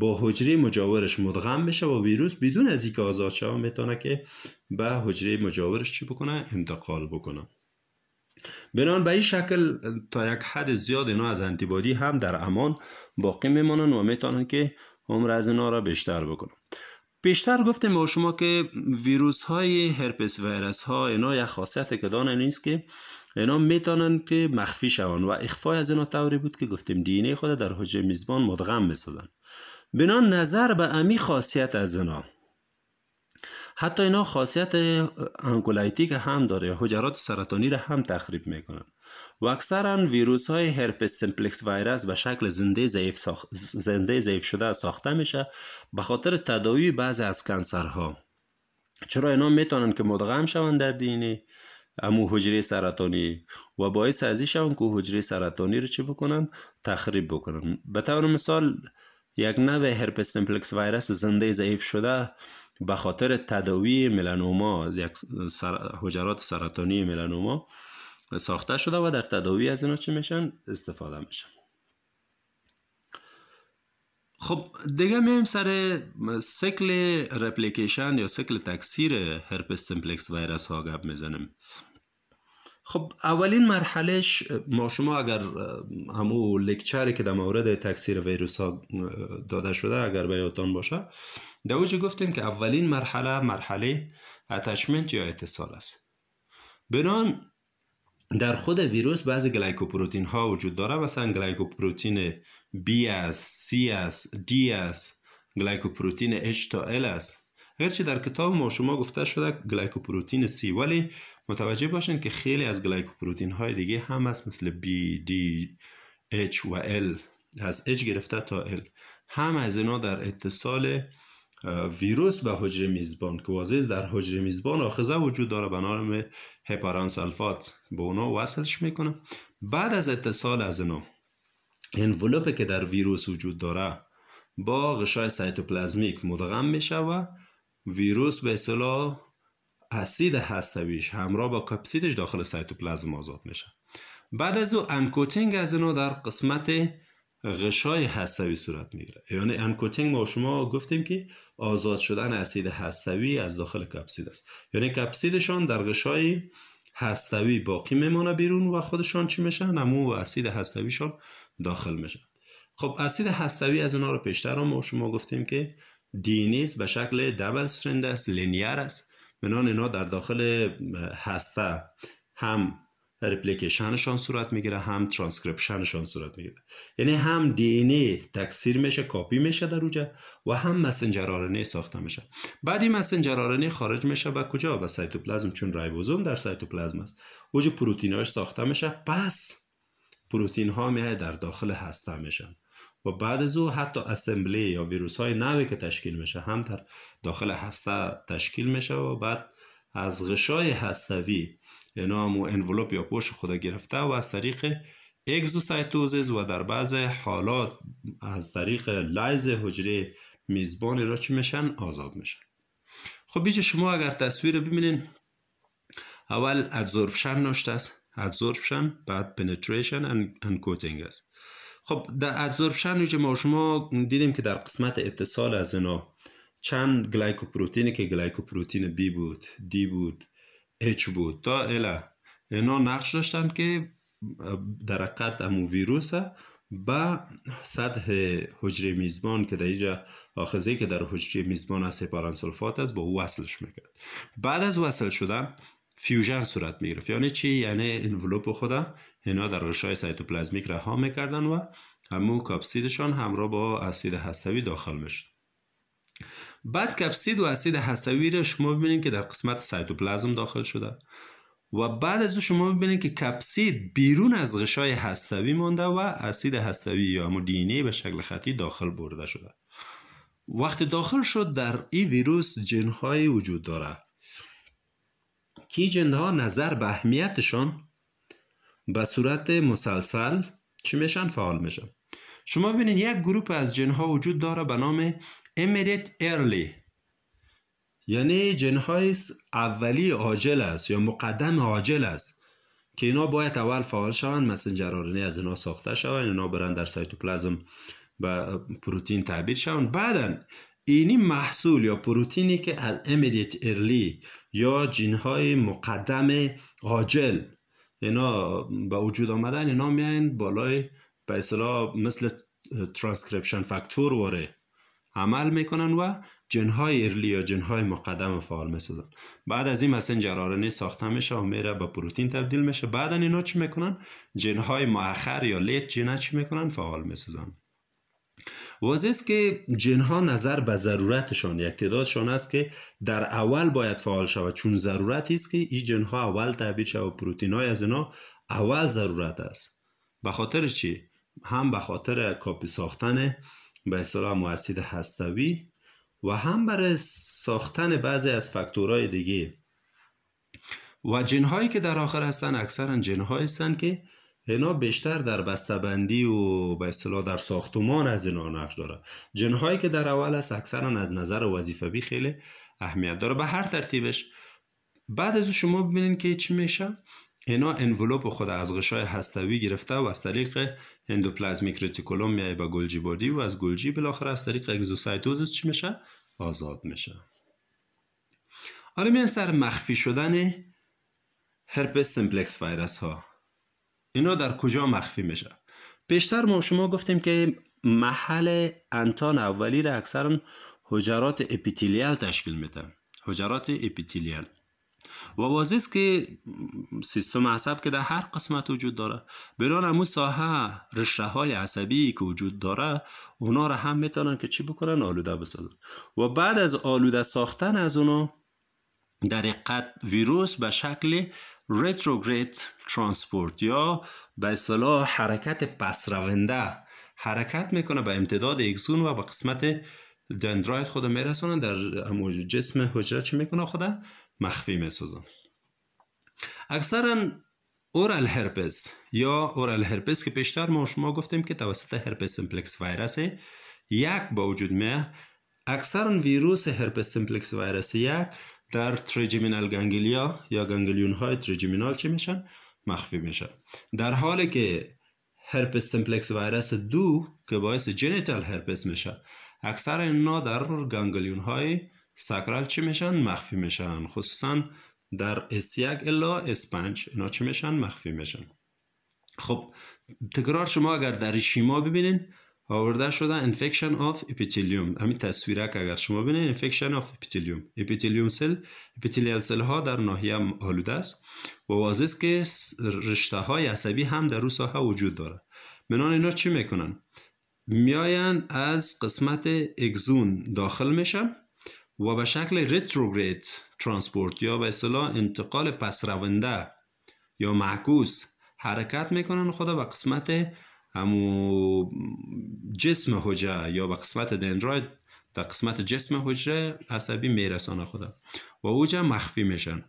با حجره مجاورش مدغم بشه و ویروس بدون از اینکه آزاد شوه میتونه که به حجره مجاورش چی بکنه انتقال بکنه بنابراین به این شکل تا یک حد زیاد اینا از انتیبادی هم در امان باقی میمانن و میتونن که عمر از اینا را بیشتر بکنن بیشتر گفتیم با شما که ویروس های هرپس ویروس ها اینا یک خاصیت که دانه نیست که اینا میتونن که مخفی شوند و اخفای از اینا بود که گفتیم دینه خود در حجره میزبان مدغم بسازن بنا نظر به امی خاصیت از اینا حتی اینا خاصیت انکولایتیک هم داره حجرات سرطانی را هم تخریب میکنن و اکثرا ویروس های هرپس سیمپلکس ویروس به شکل زنده ضعیف زنده ضعیف شده ساخته میشه به خاطر تداوی بعضی از کنسرها چرا اینا میتونن که مدغم شوند در دینی امو حجره سرطانی و باعث ازی که حجره سرطانی رو چی بکنن تخریب بکنن به طور مثال یک نوع هرپس سیمپلکس ویروس زنده ضعیف شده به خاطر تداوی ملانوما یک سر... حجرات سرطانی ملانوما ساخته شده و در تداوی از اینا چی میشن استفاده میشن خب دیگه میم سر سکل رپلیکیشن یا سکل تکثیر هرپس سیمپلکس ویروس ها گپ میزنیم خب اولین مرحلهش ما شما اگر همو لکچری که در مورد تکثیر ویروس ها داده شده اگر به یادتان باشه در گفتیم که اولین مرحله مرحله اتشمنت یا اتصال است بنان در خود ویروس بعضی گلیکوپروتین ها وجود داره مثلا گلیکوپروتین بی است C است دی است گلیکوپروتین H تا L است هرچی در کتاب ما شما گفته شده گلیکوپروتین سی ولی متوجه باشین که خیلی از گلیکوپروتین های دیگه هم هست مثل بی، D, H و L از H گرفته تا L هم از اینا در اتصال ویروس به حجر میزبان که واضح در حجره میزبان آخذه وجود داره به نام با به اونا وصلش میکنه بعد از اتصال از اینا انولوپی که در ویروس وجود داره با غشای سایتوپلازمیک مدغم میشه و ویروس به اصطلاح اسید هستویش همراه با کپسیدش داخل سایتوپلازم آزاد میشه بعد از او انکوتینگ از اینا در قسمت غشای هستوی صورت میگیره یعنی انکوتینگ ما شما گفتیم که آزاد شدن اسید هستوی از داخل کپسید است یعنی کپسیدشان در غشای هستوی باقی میمانه بیرون و خودشان چی میشن امو اسید هستویشان داخل میشن خب اسید هستوی از اینا رو پیشتر ما شما گفتیم که نیست به شکل دبل سترند است لینیر است منان اینا در داخل هسته هم رپلیکشنشان صورت میگیره هم ترانسکریپشنشان صورت میگیره یعنی هم دی ای تکثیر میشه کاپی میشه در اوجه و هم مسنجر آرنه ساخته میشه بعد این مسنجر آرنه خارج میشه به کجا به سایتوپلازم چون رایبوزوم در سایتوپلازم است اوج پروتیناش ساخته میشه پس پروتین ها میاد در داخل هسته میشن و بعد از او حتی اسمبلی یا ویروس های نوی که تشکیل میشه هم در داخل هسته تشکیل میشه و بعد از غشای هستوی اینا یعنی هم انولوپ یا پوش خدا گرفته و از طریق اگزوسایتوزیز و در بعض حالات از طریق لایز حجره میزبان را چی میشن آزاد میشن خب بیچ شما اگر تصویر ببینین اول ادزوربشن ناشته است ادزوربشن بعد پنیتریشن and, خب در ادزوربشن اینجا ما شما دیدیم که در قسمت اتصال از اینا چند گلایکوپروتینی که گلایکوپروتین بی بود دی بود اچ بود تا الا اینا نقش داشتن که در حقیقت امو ویروس به سطح حجره میزبان که در اینجا آخذه که در حجره میزبان از هپارانسلفات است با وصلش میکرد بعد از وصل شدن فیوژن صورت می گرفت یعنی چی یعنی انولوپ خود اینا در غشای سایتوپلازمیک رها میکردن و همو کاپسیدشان همراه با اسید هستوی داخل میشد بعد کپسید و اسید هستوی رو شما ببینید که در قسمت سایتوپلازم داخل شده و بعد از او شما ببینید که کپسید بیرون از غشای هستوی مانده و اسید هستوی یا همون دینه به شکل خطی داخل برده شده وقتی داخل شد در این ویروس جنهایی وجود داره که جنده ها نظر به اهمیتشان به صورت مسلسل چی میشن فعال میشن شما ببینید یک گروپ از جنها وجود داره به نام امیدیت ارلی یعنی جنهای اولی عاجل است یا مقدم عاجل است که اینا باید اول فعال شوند مسنجر آرنه از اینا ساخته شوند اینا برن در سایتوپلازم و پروتین تعبیر شوند بعدا اینی محصول یا پروتینی که از امیدیت ارلی یا جین های مقدم عاجل اینا به وجود آمدن اینا میان بالای به اصطلاح مثل ترانسکریپشن فاکتور واره عمل میکنن و های ارلی یا های مقدم فعال میسازن بعد از این مسنجر آرنی ساخته میشه و میره به پروتین تبدیل میشه بعدا اینا چی میکنن های مؤخر یا لیت جنه چی میکنن فعال میسازن واضح است که جنها نظر به ضرورتشان تعدادشان است که در اول باید فعال شود چون ضرورت است که این جنها اول تعبیر شود پروتین های از اینا اول ضرورت است به خاطر چی هم به خاطر کاپی ساختن به اصطلاح مؤسید هستوی و هم برای ساختن بعضی از فاکتورهای دیگه و جنهایی که در آخر هستن اکثرا جنهایی هستند که اینا بیشتر در بستبندی و به اصطلاح در ساختمان از اینا نقش داره جنهایی که در اول است اکثرا از نظر وظیفه خیلی اهمیت داره به هر ترتیبش بعد از شما ببینین که چی میشه اینا انولوپ خود از غشای هستوی گرفته و از طریق اندوپلازمیک رتیکولوم میای به گلجی بادی و از گلجی بالاخره از طریق اگزوسایتوزیس چی میشه آزاد میشه حالا میایم سر مخفی شدن هرپس سیمپلکس ویروس ها اینا در کجا مخفی میشه بیشتر ما شما گفتیم که محل انتان اولی را اکثرا حجرات اپیتیلیال تشکیل میدن حجرات اپیتیلیال و واضح است که سیستم عصب که در هر قسمت وجود داره بران امون ساحه رشته های عصبی که وجود داره اونا را هم میتونن که چی بکنن آلوده بسازن و بعد از آلوده ساختن از اونا در ویروس به شکل رتروگریت ترانسپورت یا به اصطلاح حرکت پس رونده حرکت میکنه به امتداد اکسون و به قسمت دندرایت خود میرسونه در جسم حجره چی میکنه خود مخفی میسازن اکثرا اورال هرپس یا اورال هرپس که پیشتر ما شما گفتیم که توسط هرپس سیمپلکس ویروس یک با وجود میه اکثرا ویروس هرپس سیمپلکس ویروس یک در تریجیمینال گنگلیا یا گنگلیون های تریجیمینال چه میشن؟ مخفی میشن در حالی که هرپس سمپلکس ویروس دو که باعث جنیتال هرپس میشه اکثر اینا در گنگلیون های ساکرال چی میشن؟ مخفی میشن خصوصا در S1 الا S5 اینا چی میشن؟ مخفی میشن خب تکرار شما اگر در شیما ببینین آورده شده انفکشن آف اپیتیلیوم همین که اگر شما ببینید انفکشن آف اپیتیلیوم اپیتیلیوم سل اپیتیلیال سل ها در ناحیه آلوده است و واضح است که رشته های عصبی هم در رو ساحه وجود داره منان اینا چی میکنن میاین از قسمت اگزون داخل میشن و به شکل ریتروگرید ترانسپورت یا به اصطلاح انتقال پس رونده یا معکوس حرکت میکنن خدا به قسمت همو جسم حجره یا به قسمت دندرایت در قسمت جسم حجره عصبی میرسانه خدا و اوجه مخفی میشن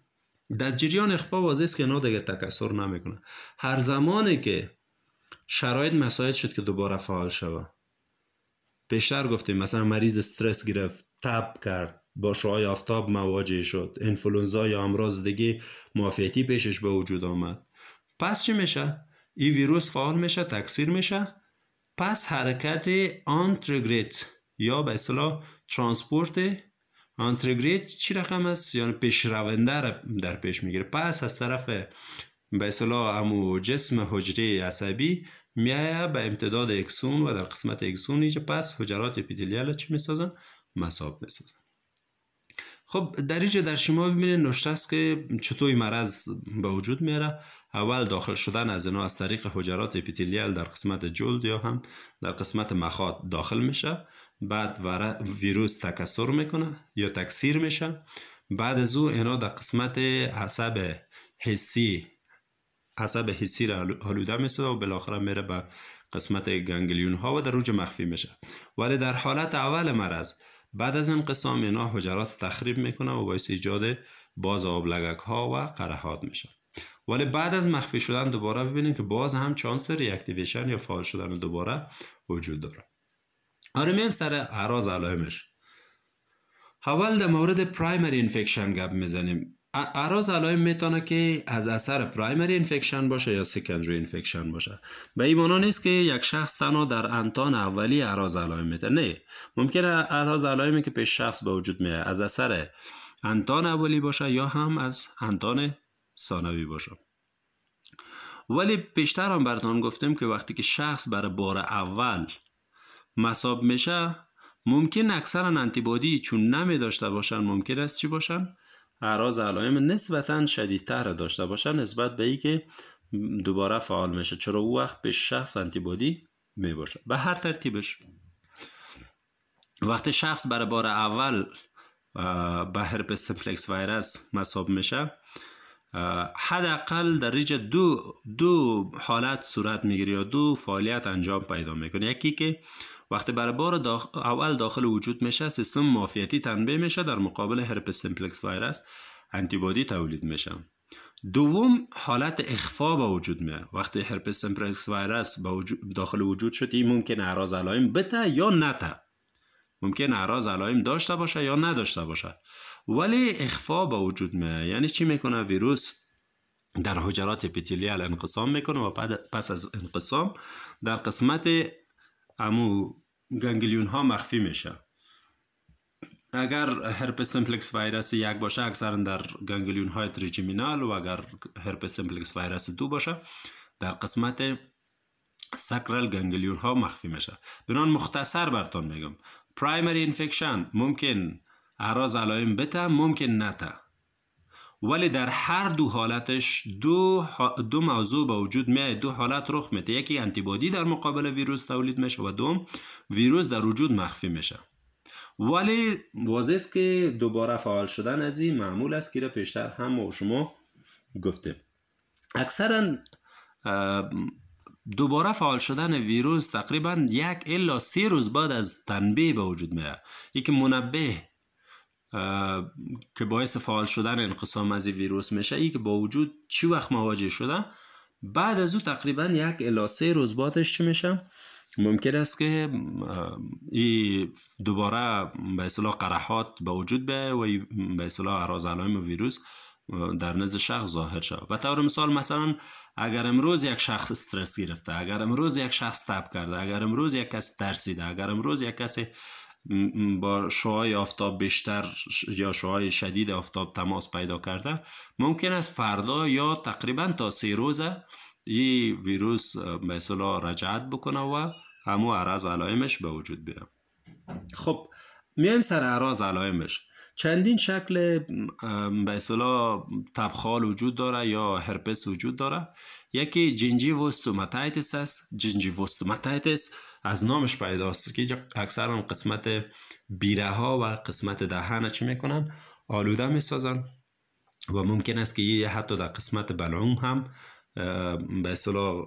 در جریان اخفا واضح است که اینا دیگه تکسر نمیکنه هر زمانی که شرایط مساعد شد که دوباره فعال شوه بیشتر گفتیم مثلا مریض استرس گرفت تب کرد با شعای آفتاب مواجه شد انفلونزا یا امراض دیگه معافیتی پیشش به وجود آمد پس چی میشه این ویروس فعال میشه تکثیر میشه پس حرکت آنترگریت یا به اصطلاح ترانسپورت آنترگریت چی رقم است یعنی پیش رونده را در پیش میگیره پس از طرف به اصطلاح امو جسم حجره عصبی میایه به امتداد اکسون و در قسمت اکسون که پس حجرات اپیتلیال چی میسازن مساب میسازن خب در اینجا در شما ببینید نوشته است که چطوری مرض به وجود میاره اول داخل شدن از اینا از طریق حجرات اپیتیلیال در قسمت جلد یا هم در قسمت مخاط داخل میشه بعد ویروس تکسر میکنه یا تکثیر میشه بعد از او اینا در قسمت عصب حسی عصب حسی را آلوده میسه و بالاخره میره به قسمت گنگلیون ها و در روج مخفی میشه ولی در حالت اول مرض بعد از انقسام اینا حجرات تخریب میکنه و باعث ایجاد باز آبلگک ها و قرهات میشه ولی بعد از مخفی شدن دوباره ببینیم که باز هم چانس ریاکتیویشن یا فعال شدن دوباره وجود داره آره میم سر عراض علائمش اول در مورد پرایمری انفکشن گپ میزنیم عراض علائم میتونه که از اثر پرایمری انفکشن باشه یا سیکندری انفکشن باشه به این نیست که یک شخص تنها در انتان اولی عراض علائم میده نه ممکنه عراض علائمی که پیش شخص به وجود میاد از اثر انتان اولی باشه یا هم از انتان ثانوی باشم ولی بیشتر هم براتان گفتم که وقتی که شخص برای بار اول مصاب میشه ممکن اکثرا انتیبادی چون نمی داشته باشن ممکن است چی باشن اعراض علائم نسبتا شدیدتر داشته باشن نسبت به ای که دوباره فعال میشه چرا او وقت به شخص انتیبادی می باشه به هر ترتیبش وقتی شخص برای بار اول به هرپس سپلکس ویروس مصاب میشه حداقل در ریجه دو, دو حالت صورت میگیره یا دو فعالیت انجام پیدا میکنه یکی که وقتی برای بار اول داخل وجود میشه سیستم مافیتی تنبیه میشه در مقابل هرپس سیمپلکس ویروس انتیبادی تولید میشه دوم حالت اخفا به وجود میاد وقتی هرپس سیمپلکس ویروس داخل وجود شد این ممکن اعراض علائم بته یا نته ممکن اعراض علائم داشته باشه یا نداشته باشه ولی اخفا به وجود میه یعنی چی میکنه ویروس در حجرات اپیتیلیال انقسام میکنه و بعد پس از انقسام در قسمت امو گنگلیون ها مخفی میشه اگر هرپس سیمپلکس ویروس یک باشه اکثرا در گنگلیون های تریجمینال و اگر هرپس سیمپلکس ویروس دو باشه در قسمت سکرال گنگلیون ها مخفی میشه بنان مختصر برتون میگم پرایمری انفکشن ممکن اراز علائم بتا ممکن نتا ولی در هر دو حالتش دو, دو موضوع به وجود میاد دو حالت رخ میده یکی انتیبادی در مقابل ویروس تولید میشه و دوم ویروس در وجود مخفی میشه ولی واضح است که دوباره فعال شدن از این معمول است که پیشتر هم ما شما گفتیم اکثرا دوباره فعال شدن ویروس تقریبا یک الا سه روز بعد از تنبیه به وجود میاد یکی منبه که باعث فعال شدن انقسام از ویروس میشه ای که با وجود چی وقت مواجه شده بعد از او تقریبا یک الا سه روز بعدش چی میشه ممکن است که این دوباره به اصطلاح قرحات به وجود به و به اصطلاح اعراض ویروس در نزد شخص ظاهر شد و طور مثال مثلا اگر امروز یک شخص استرس گرفته اگر امروز یک شخص تب کرده اگر امروز یک کس ترسیده اگر امروز یک کسی با شعای آفتاب بیشتر یا شعای شدید آفتاب تماس پیدا کرده ممکن است فردا یا تقریبا تا سه روزه این ویروس مثلا رجعت بکنه و همو عراض علائمش به وجود بیاد خب میایم سر عراض علائمش چندین شکل به اصطلاح تبخال وجود داره یا هرپس وجود داره یکی جنجی وستومتایتس است جنجی است، از نامش پیداست که اکثرا قسمت بیره ها و قسمت دهن چی میکنن آلوده میسازن و ممکن است که یه حتی در قسمت بلعوم هم به اصطلاح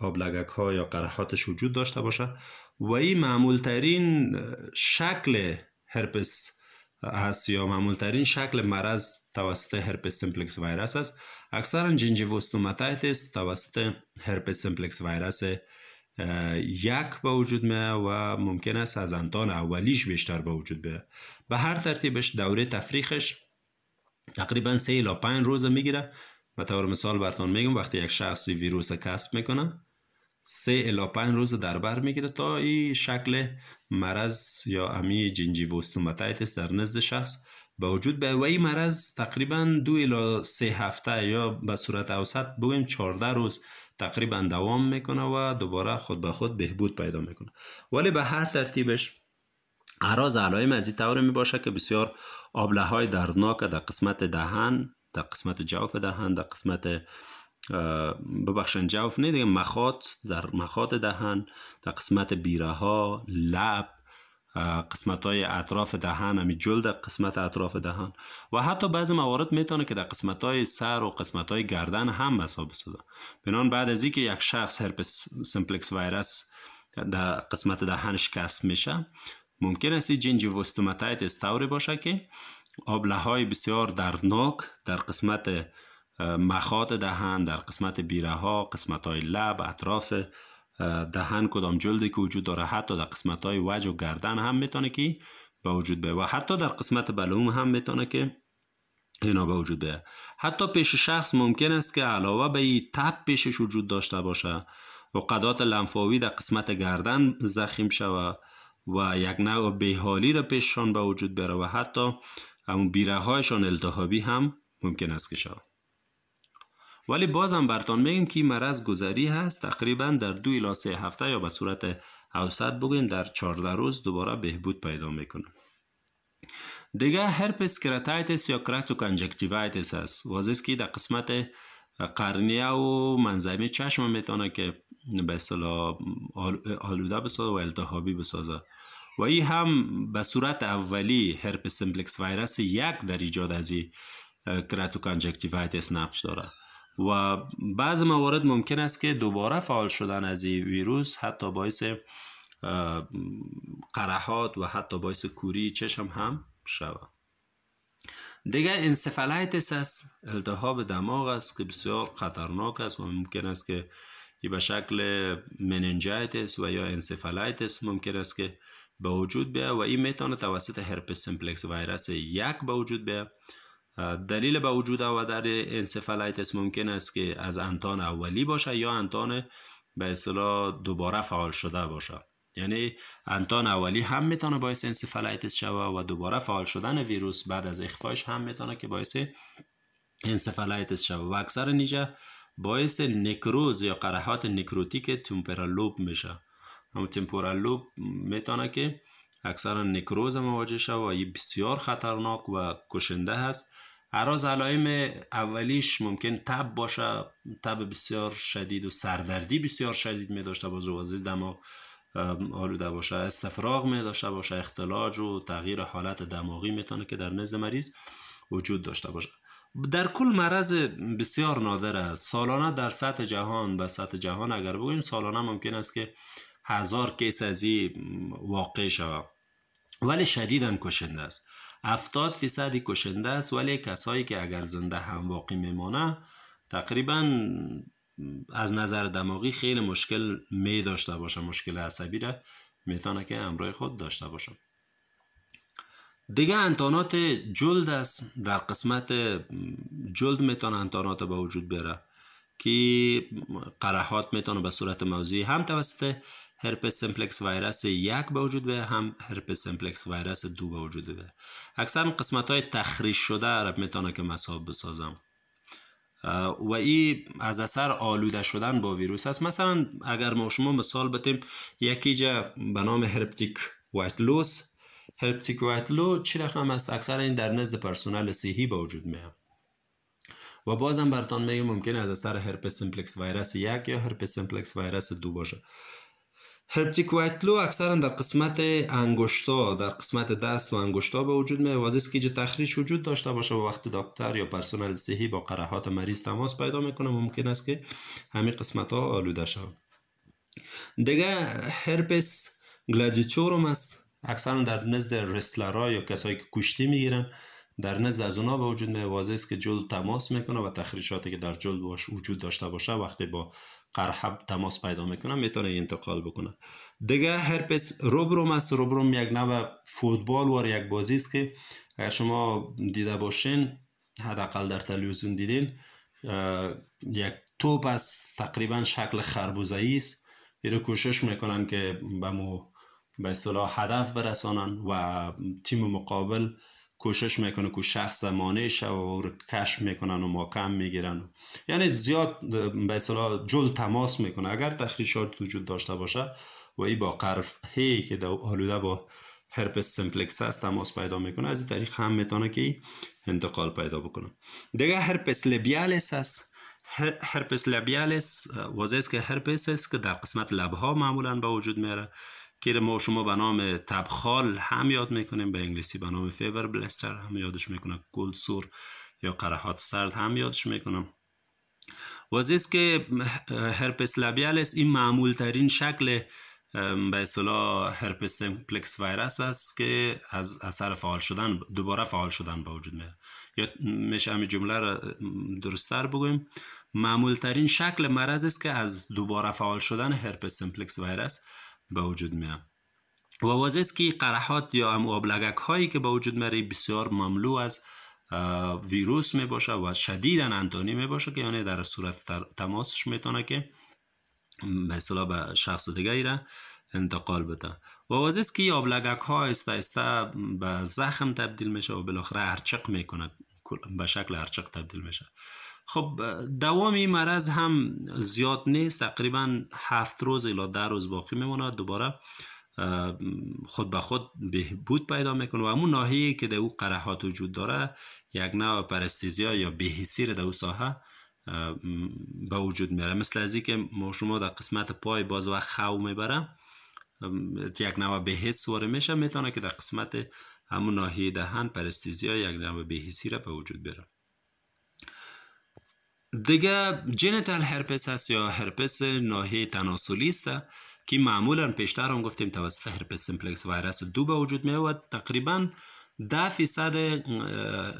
آبلگک ها یا قرحاتش وجود داشته باشد و این معمول ترین شکل هرپس هست یا معمول ترین شکل مرض توسط هرپس سیمپلکس ویروس است اکثرا است توسط هرپس سیمپلکس ویروس یک به وجود و ممکن است از انتان اولیش بیشتر به وجود بیه به هر ترتیبش دوره تفریخش تقریبا سه الا پنج روز میگیره به طور مثال برتان میگم وقتی یک شخصی ویروس کسب میکنه سه الا پنج روز در بر میگیره تا این شکل مرض یا امی استومتایتس در نزد شخص به وجود به و این مرض تقریبا دو الا سه هفته یا به صورت اوسط بگویم 14 روز تقریبا دوام میکنه و دوباره خود به خود بهبود پیدا میکنه ولی به هر ترتیبش عراض علایم از این طور می که بسیار آبله های دردناک در قسمت دهن در قسمت جوف دهن در قسمت ببخشن جوف نه دیگه مخاط در مخاط دهن در قسمت بیره ها لب قسمت های اطراف دهان، همی جلد قسمت اطراف دهان و حتی بعضی موارد میتونه که در قسمت های سر و قسمت های گردن هم حساب بسازه بنان بعد از اینکه یک شخص هرپس سیمپلکس ویروس در قسمت دهنش شکست میشه ممکن است جنجی وستومتایت استوری باشه که آبله های بسیار دردناک در قسمت مخاط دهن در قسمت بیره ها قسمت های لب اطراف دهن کدام جلدی که وجود داره حتی در قسمت های وجه و گردن هم میتونه که به وجود و حتی در قسمت بلوم هم میتونه که اینا به وجود حتی پیش شخص ممکن است که علاوه به این تب پیشش وجود داشته باشه و قدات لنفاوی در قسمت گردن زخیم شوه و یک نوع بیحالی را پیششان به وجود بره و حتی همون بیره هایشان التهابی هم ممکن است که شود ولی بازم برتان میگیم که مرض گذری هست تقریبا در دو الی سه هفته یا به صورت اوسط بگیم در 14 روز دوباره بهبود پیدا میکنه دیگه هرپس کراتایتس یا کراتو کنجکتیوایتس هست واضح که در قسمت قرنیه و منظمه چشم میتونه که به اصطلاح آلوده بسازه و التهابی بسازه و این هم به صورت اولی هرپس سیمپلکس ویروس یک در ایجاد از این کراتو نقش داره و بعض موارد ممکن است که دوباره فعال شدن از این ویروس حتی باعث قرحات و حتی باعث کوری چشم هم شود دیگه انسفلایتس است التهاب دماغ است که بسیار خطرناک است و ممکن است که به شکل مننجایتس و یا انسفالایتس ممکن است که به وجود بیاید و این میتونه توسط هرپس سیمپلکس ویروس یک به وجود بیاید دلیل به وجود در انسفالایتس ممکن است که از انتان اولی باشه یا انتان به اصطلاح دوباره فعال شده باشه یعنی انتان اولی هم میتونه باعث انسفالایتس شوه و دوباره فعال شدن ویروس بعد از اخفایش هم میتونه که باعث انسفالایتس شوه و اکثر نیجه باعث نکروز یا قرحات نکروتیک تمپورال لوب میشه اما تمپورال لوب میتونه که اکثرا نکروز مواجه و یه بسیار خطرناک و کشنده هست عراض علائم اولیش ممکن تب باشه تب بسیار شدید و سردردی بسیار شدید می داشته باز دماغ آلوده باشه استفراغ می داشته باشه اختلاج و تغییر حالت دماغی میتونه که در نزد مریض وجود داشته باشه در کل مرض بسیار نادر است سالانه در سطح جهان به سطح جهان اگر بگوییم سالانه ممکن است که هزار کیس از این واقع شوه ولی هم کشنده است هفتاد فیصدی کشنده است ولی کسایی که اگر زنده هم واقع میمانه تقریبا از نظر دماغی خیلی مشکل می داشته باشه مشکل عصبی را میتونه که امرای خود داشته باشه دیگه انتانات جلد است در قسمت جلد میتونه انتانات به وجود بره که قرحات میتونه به صورت موضوعی هم توسط هرپس simplex ویروس یک به وجود به هم هرپس simplex ویروس دو به وجود به اکثر قسمت های تخریش شده را میتونه که مصاب بسازم و ای از اثر آلوده شدن با ویروس است مثلا اگر ما شما مثال بتیم یکی جا به نام هرپتیک وایتلوس هرپتیک وایتلو چی رقم است اکثر این در نزد پرسنل صحی به وجود میاد و بازم برتان میگم ممکن از اثر هرپس سیمپلکس ویروس یک یا هرپس سیمپلکس ویروس دو باشه ویتلو اکثرا در قسمت انگشتا در قسمت دست و انگشتا به وجود می است که تخریش وجود داشته باشه و وقتی دکتر یا پرسنل صحی با قرحات مریض تماس پیدا میکنه ممکن است که همین قسمت ها آلوده شود دیگه هرپس گلاجیچوروم است اکثرا در نزد رسلرا یا کسایی که کشتی میگیرن در نزد از اونا به وجود می است که جلد تماس میکنه و تخریشاتی که در جلد وجود داشته باشه وقتی با قرحب تماس پیدا میکنه میتونه انتقال بکنه دیگه هرپس روبروم است روبروم یک نوع فوتبال وار یک بازی است که اگر شما دیده باشین حداقل در تلویزیون دیدین یک توپ از تقریبا شکل خربوزایی است ایره کوشش میکنن که به مو به اصطلاح هدف برسانن و تیم مقابل کوشش میکنه که شخص مانع و او رو کشف میکنن و ماکم میگیرن یعنی زیاد به اصطلاح جل تماس میکنه اگر تخریشات وجود داشته باشه و ای با هی که آلوده با هرپس سیمپلکس است تماس پیدا میکنه از این طریق هم میتونه که انتقال پیدا بکنه دیگه هرپس لبیالس است هرپس لبیالس واضح است که هرپس است که در قسمت لبها معمولا به وجود میاره که ما شما به نام تبخال هم یاد میکنیم به انگلیسی به نام فیور بلستر هم یادش میکنم گل سور یا قرحات سرد هم یادش میکنم و از که هرپس است، این معمول ترین شکل به اصطلاح هرپس سیمپلکس ویروس است که از اثر فعال شدن دوباره فعال شدن به وجود میاد یا میشه همین جمله را درستتر بگویم معمول ترین شکل مرض است که از دوباره فعال شدن هرپس سیمپلکس ویروس به وجود میاد و واضح است که قرحات یا هم آبلگک هایی که به وجود میره بسیار مملو از ویروس می و شدیدن انتانی می باشه که یعنی در صورت تماسش میتونه که مثلا به شخص دیگه را انتقال بده و واضح است که آبلگک ها است استا به زخم تبدیل میشه و بالاخره ارچق میکنه به شکل ارچق تبدیل میشه خب دوام این مرض هم زیاد نیست تقریبا هفت روز الا ده روز باقی میماند دوباره خود به خود بهبود پیدا میکنه و همون ناحیه که در او قرحات وجود داره یک نوع پرستیزیا یا بهیسی در او ساحه به وجود میاره مثل از که ما شما در قسمت پای باز و خو میبره یک نوع بهیس واره میشه میتونه که در قسمت همون ناحیه دهن پرستیزیا یک نوع بهیسی را به وجود دیگه جنتال هرپس هست یا هرپس ناحیه تناسلی است که معمولا پیشتر هم گفتیم توسط هرپس سیمپلکس ویروس دو به وجود می آید تقریبا ده فیصد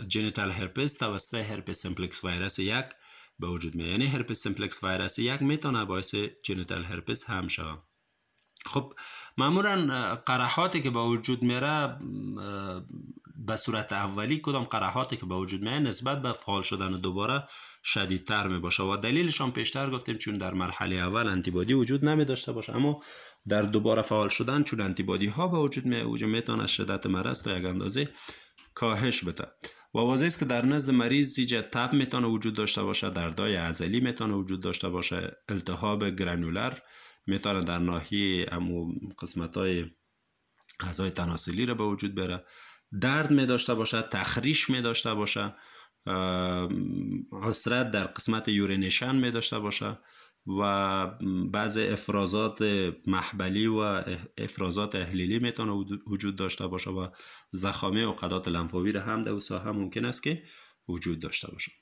جنیتال هرپس توسط هرپس سیمپلکس ویروس یک به وجود می یعنی هرپس سیمپلکس ویروس یک میتونه باعث جنیتال هرپس هم شود خب معمولا قرحاتی که به وجود میره به صورت اولی کدام قرحاتی که به وجود میاد نسبت به فعال شدن دوباره شدیدتر می باشه و دلیلش هم پیشتر گفتیم چون در مرحله اول انتیبادی وجود نمی داشته باشه اما در دوباره فعال شدن چون انتیبادی ها به وجود می وجود از شدت مرض تا یک اندازه کاهش بده و واضح است که در نزد مریض زیج تب میتونه وجود داشته باشه دردای عضلی میتونه وجود داشته باشه التهاب گرانولر میتونه در ناحیه امو قسمت های اعضای تناسلی را به وجود بره درد می داشته باشد تخریش می داشته باشه حسرت در قسمت یورینیشن می داشته باشه و بعض افرازات محبلی و افرازات احلیلی میتونه وجود داشته باشه و زخامه و قدات رو هم در ساحه ممکن است که وجود داشته باشه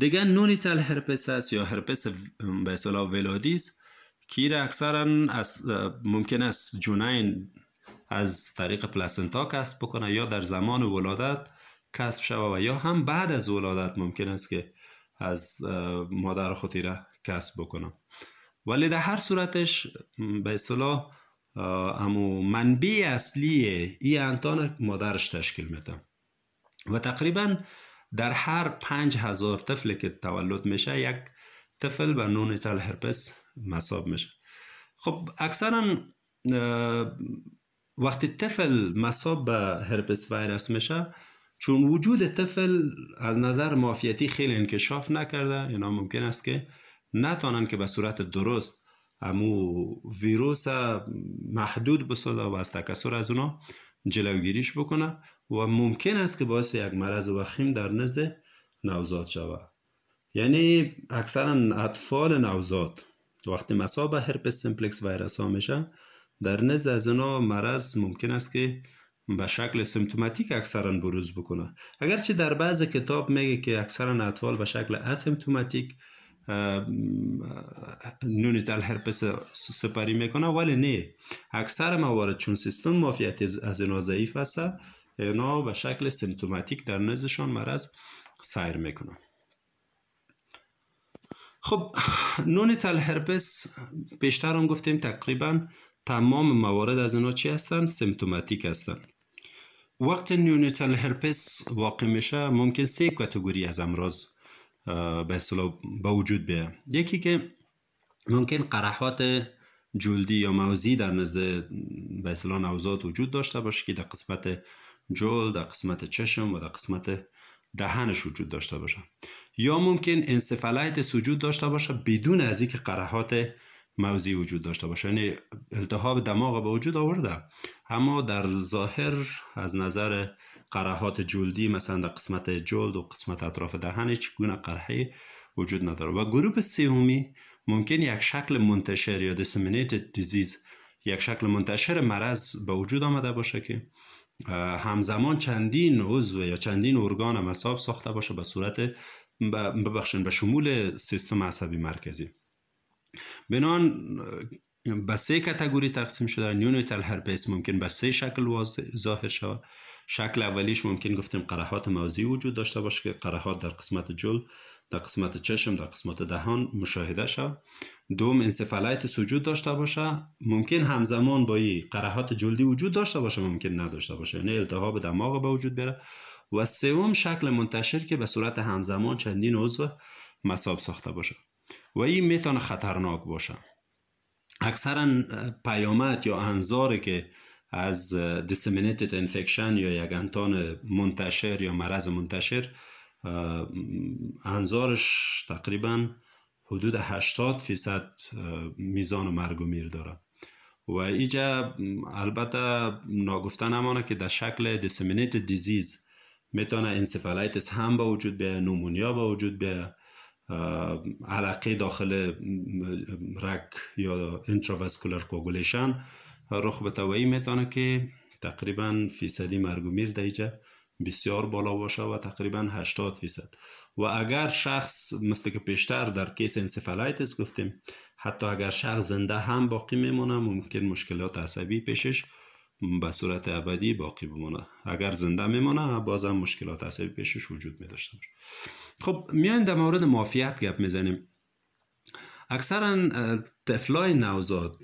دیگه نونیتال هرپس است یا هرپس به صلاح ولادی است که اکثرا از ممکن است جنین از طریق پلاسنتا کسب بکنه یا در زمان ولادت کسب شوه و یا هم بعد از ولادت ممکن است که از مادر خودی را کسب بکنه ولی در هر صورتش به اصطلاح منبی منبع اصلی ای انتان مادرش تشکیل میده و تقریبا در هر پنج هزار طفل که تولد میشه یک طفل به نونیتال هرپس مصاب میشه خب اکثرا وقتی طفل مصاب به هرپس ویروس میشه چون وجود طفل از نظر مافیتی خیلی انکشاف نکرده اینا ممکن است که نتانن که به صورت درست امو ویروس محدود بسازه و از تکسر از اونا جلوگیریش بکنه و ممکن است که باعث یک مرض وخیم در نزد نوزاد شود یعنی اکثرا اطفال نوزاد وقتی مصاب هرپس سیمپلکس ویروس ها میشه در نزد از اینا مرض ممکن است که به شکل سمتوماتیک اکثرا بروز بکنه اگرچه در بعض کتاب میگه که اکثرا اطفال به شکل اسمتوماتیک نونیتال هرپس سپری میکنه ولی نه اکثر موارد چون سیستم مافیت از اینا ضعیف است اینا به شکل سمتوماتیک در نزدشان مرض سیر میکنه خب نونیتال هرپس بیشتر هم گفتیم تقریبا تمام موارد از اینا چی هستن؟ سمپتوماتیک هستن وقت نیونیتال هرپس واقع میشه ممکن سه کاتگوری از امراض به اصلا وجود بیه یکی که ممکن قرحات جلدی یا موزی در نزد به اصلا نوزاد وجود داشته باشه که در قسمت جلد در قسمت چشم و در قسمت دهنش وجود داشته باشه یا ممکن انسفالایت وجود داشته باشه بدون از اینکه قرحات موزی وجود داشته باشه یعنی التهاب دماغ به وجود آورده اما در ظاهر از نظر قرهات جلدی مثلا در قسمت جلد و قسمت اطراف دهن هیچ گونه قرحه وجود نداره و گروه سومی ممکن یک شکل منتشر یا disseminated دیزیز یک شکل منتشر مرض به وجود آمده باشه که همزمان چندین عضو یا چندین ارگان مصاب ساخته باشه به صورت ببخشن به شمول سیستم عصبی مرکزی بنان به سه کتگوری تقسیم شده نیونیتال هرپس ممکن به سه شکل ظاهر شود شکل اولیش ممکن گفتیم قرحات موزی وجود داشته باشه که قرحات در قسمت جل در قسمت چشم در قسمت دهان مشاهده شد دوم انسفالایت وجود داشته باشه ممکن همزمان با این قرحات جلدی وجود داشته باشه ممکن نداشته باشه یعنی التهاب دماغ به وجود بیاره و سوم شکل منتشر که به صورت همزمان چندین عضو مساب ساخته باشه و این میتونه خطرناک باشه اکثرا پیامد یا انظاری که از disseminated انفکشن یا یک انتان منتشر یا مرض منتشر انظارش تقریبا حدود 80 فیصد میزان و مرگ و میر داره و اینجا البته ناگفته نمانه که در شکل disseminated دیزیز میتونه انسفالایتس هم با وجود بیاید، نومونیا با وجود بیاید علاقه داخل رک یا انتراوسکولر کوگولیشن رخ به توایی میتونه که تقریبا فیصدی مرگ و میر دیجه بسیار بالا باشه و تقریبا 80 فیصد و اگر شخص مثل که پیشتر در کیس انسفالایتس گفتیم حتی اگر شخص زنده هم باقی میمونه ممکن مشکلات عصبی پیشش به صورت ابدی باقی بمونه اگر زنده باز هم مشکلات عصبی پیشش وجود می باشه خب میایم در مورد مافیات گپ میزنیم اکثرا تفلای نوزاد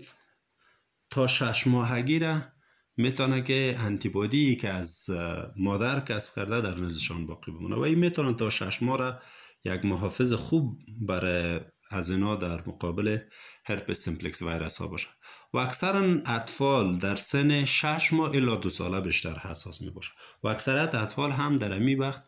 تا شش ماهگی را میتونه که انتیبادی که از مادر کسب کرده در نزدشان باقی بمونه و این میتونه تا شش ماه را یک محافظ خوب برای اینا در مقابل هرپس سیمپلکس ویروس ها باشه و اکثرا اطفال در سن 6 ماه الا دو ساله بیشتر حساس می باشه و اکثرت اطفال هم در امی وقت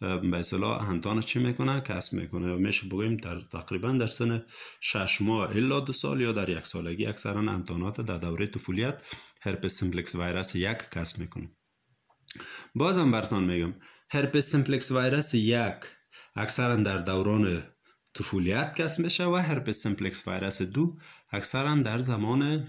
به اصطلاح چی میکنن کسب میکنه و میشه بگویم در تقریبا در سن 6 ماه الا دو سال یا در یک سالگی اکثرا انتانات در دوره طفولیت هرپس سیمپلکس ویروس یک کسب میکنه بازم برتان میگم هرپس سیمپلکس ویروس یک اکثرا در دوران طفولیت کسب میشه و هرپس سیمپلکس ویروس دو اکثرا در زمان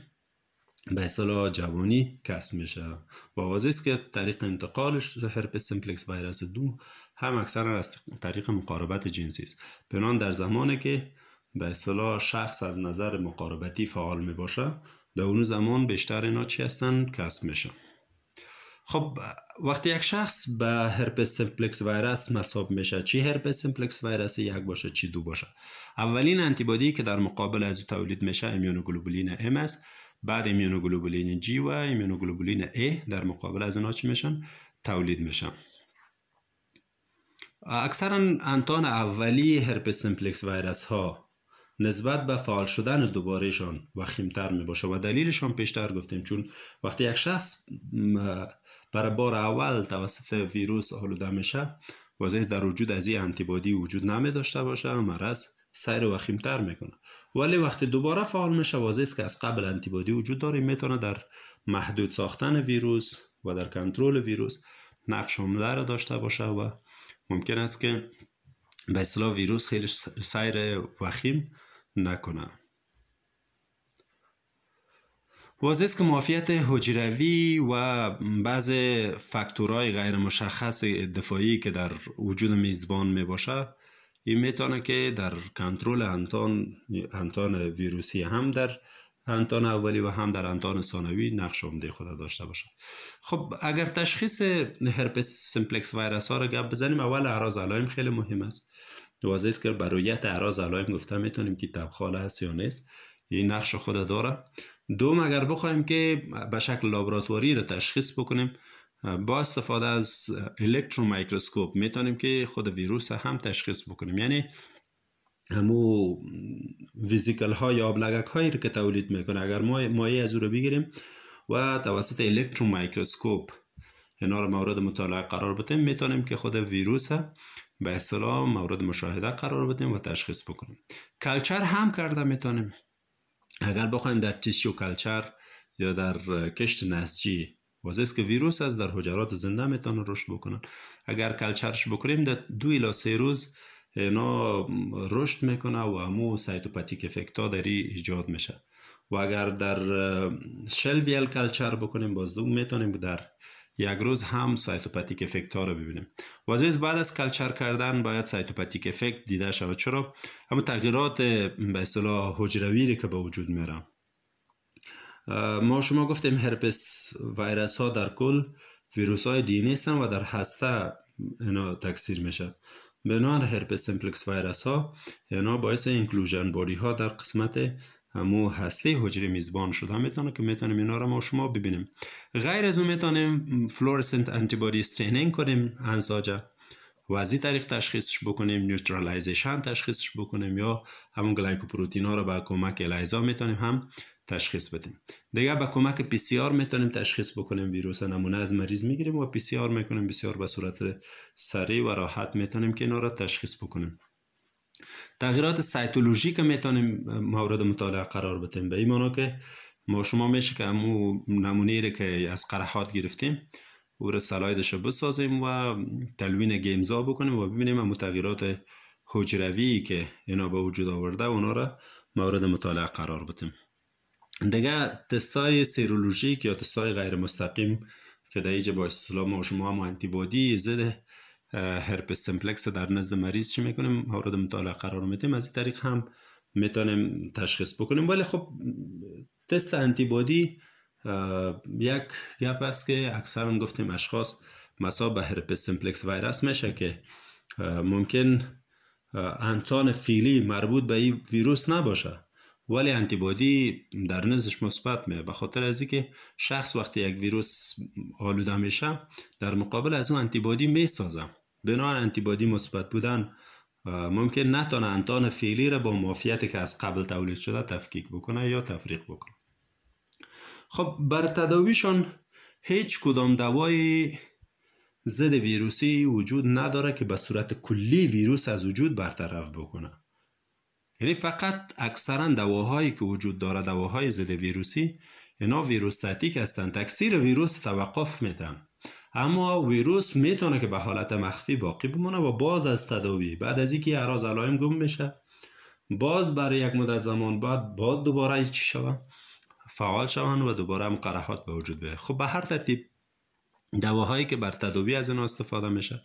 به اصطلاح جوانی کسب میشه و واضح است که طریق انتقالش هرپس سیمپلکس ویروس دو هم اکثرا از طریق مقاربت جنسی است بنان در زمانی که به اصطلاح شخص از نظر مقاربتی فعال میباشه در اون زمان بیشتر اینا چی هستن کسب میشه خب وقتی یک شخص به هرپس سیمپلکس ویروس مصاب میشه چی هرپس سیمپلکس ویروس یک باشه چی دو باشه اولین انتیبادی که در مقابل از تولید میشه ایمیونوگلوبولین ام است بعد ایمیونوگلوبولین جی و ایمیونوگلوبولین ای در مقابل از اینا چی میشن تولید میشن اکثرا انتان اولی هرپس سیمپلکس ویروس ها نسبت به فعال شدن دوبارهشان وخیمتر می باشه و دلیلشان پیشتر گفتیم چون وقتی یک شخص برای بار اول توسط ویروس آلوده میشه وزیز در وجود از این انتیبادی وجود نمی داشته باشه و مرض سیر وخیم وخیمتر میکنه ولی وقتی دوباره فعال میشه واضح که از قبل انتیبادی وجود داره میتونه در محدود ساختن ویروس و در کنترل ویروس نقش عمده را داشته باشه و ممکن است که به ویروس خیلی سیر وخیم نکنه واضح است که معافیت حجروی و بعض فاکتورهای غیر مشخص دفاعی که در وجود میزبان می باشه این میتونه که در کنترل انتان, انتان ویروسی هم در انتان اولی و هم در انتان ثانوی نقش عمده خود داشته باشه خب اگر تشخیص هرپس سیمپلکس ویروس ها رو گپ بزنیم اول اعراض علائم خیلی مهم است واضح است که برای رویت اعراض علائم گفته میتونیم که تبخاله هست یا نیست این نقش خود داره دوم اگر بخوایم که به شکل لابراتواری رو تشخیص بکنیم با استفاده از الکترومایکروسکوپ میتونیم که خود ویروس هم تشخیص بکنیم یعنی همو ویزیکل ها یا هایی هایی که تولید میکنه اگر ما مایه از او رو بگیریم و توسط الکترومایکروسکوپ اینا رو مورد مطالعه قرار بدیم میتونیم که خود ویروس ها به اصطلاح مورد مشاهده قرار بدیم و تشخیص بکنیم کلچر هم کرده میتونیم اگر بخوایم در تیشیو کلچر یا در کشت نسجی است که ویروس از در حجرات زنده میتونه رشد بکنن اگر کلچرش بکنیم در دو الی سه روز اینا رشد میکنه و همو سایتوپاتیک ها داری ایجاد میشه و اگر در شلویل کلچر بکنیم باز میتونیم در یک روز هم سایتوپاتیک افکت ها رو ببینیم از بعد از کلچر کردن باید سایتوپاتیک افکت دیده شود چرا اما تغییرات به اصطلاح حجروی که به وجود میاره ما شما گفتیم هرپس ویروس ها در کل ویروس های دینی هستن و در هسته اینا تکثیر میشه بنابراین هرپس سیمپلکس ویروس ها اینا باعث اینکلوژن بادی ها در قسمت همو هسته حجره میزبان شد هم میتونه که میتونیم اینا رو ما شما ببینیم غیر از اون میتونیم فلورسنت انتیبادی استینینگ کنیم انساجه و از این طریق تشخیصش بکنیم نیوترالایزیشن تشخیصش بکنیم یا همون گلایکوپروتین ها رو به کمک الایزا میتونیم هم تشخیص بدیم دیگه به کمک پی سی آر میتونیم تشخیص بکنیم ویروس نمونه از مریض میگیریم و پی سی آر میکنیم بسیار به صورت سریع و راحت میتونیم که اینا را تشخیص بکنیم تغییرات که میتونیم مورد مطالعه قرار بتیم به این که ما شما میشه که امو نمونه که از قرحات گرفتیم او رو سلایدش بسازیم و تلوین گیمزا بکنیم و ببینیم امو تغییرات حجروی که اینا به وجود آورده اونا رو مورد مطالعه قرار بتیم دیگه تستای سیرولوژیک یا تستای غیر مستقیم که در با اسلام ما شما هم انتیبادی هرپس سمپلکس در نزد مریض چی میکنیم مورد مطالعه قرار میدیم از این طریق هم میتونیم تشخیص بکنیم ولی خب تست انتیبادی یک گپ است که هم گفتیم اشخاص مثلا به هرپس سمپلکس ویروس میشه که ممکن انتان فیلی مربوط به این ویروس نباشه ولی انتیبادی در نزدش مثبت میه به خاطر از که شخص وقتی یک ویروس آلوده میشه در مقابل از اون انتیبادی میسازم بنا انتیبادی مثبت بودن ممکن نتانه انتان فعلی را با معافیتی که از قبل تولید شده تفکیک بکنه یا تفریق بکنه خب بر تداویشان هیچ کدام دوای ضد ویروسی وجود نداره که به صورت کلی ویروس از وجود برطرف بکنه یعنی فقط اکثرا دواهایی که وجود داره دواهای ضد ویروسی اینا ویروستاتیک هستند تکثیر ویروس توقف میدن اما ویروس میتونه که به حالت مخفی باقی بمونه و باز از تداوی بعد از اینکه اعراض علائم گم میشه باز برای یک مدت زمان بعد باید دوباره چی شوه فعال شوند و دوباره هم قرحات به وجود بیاد خب به هر ترتیب دواهایی که بر تداوی از اینا استفاده میشه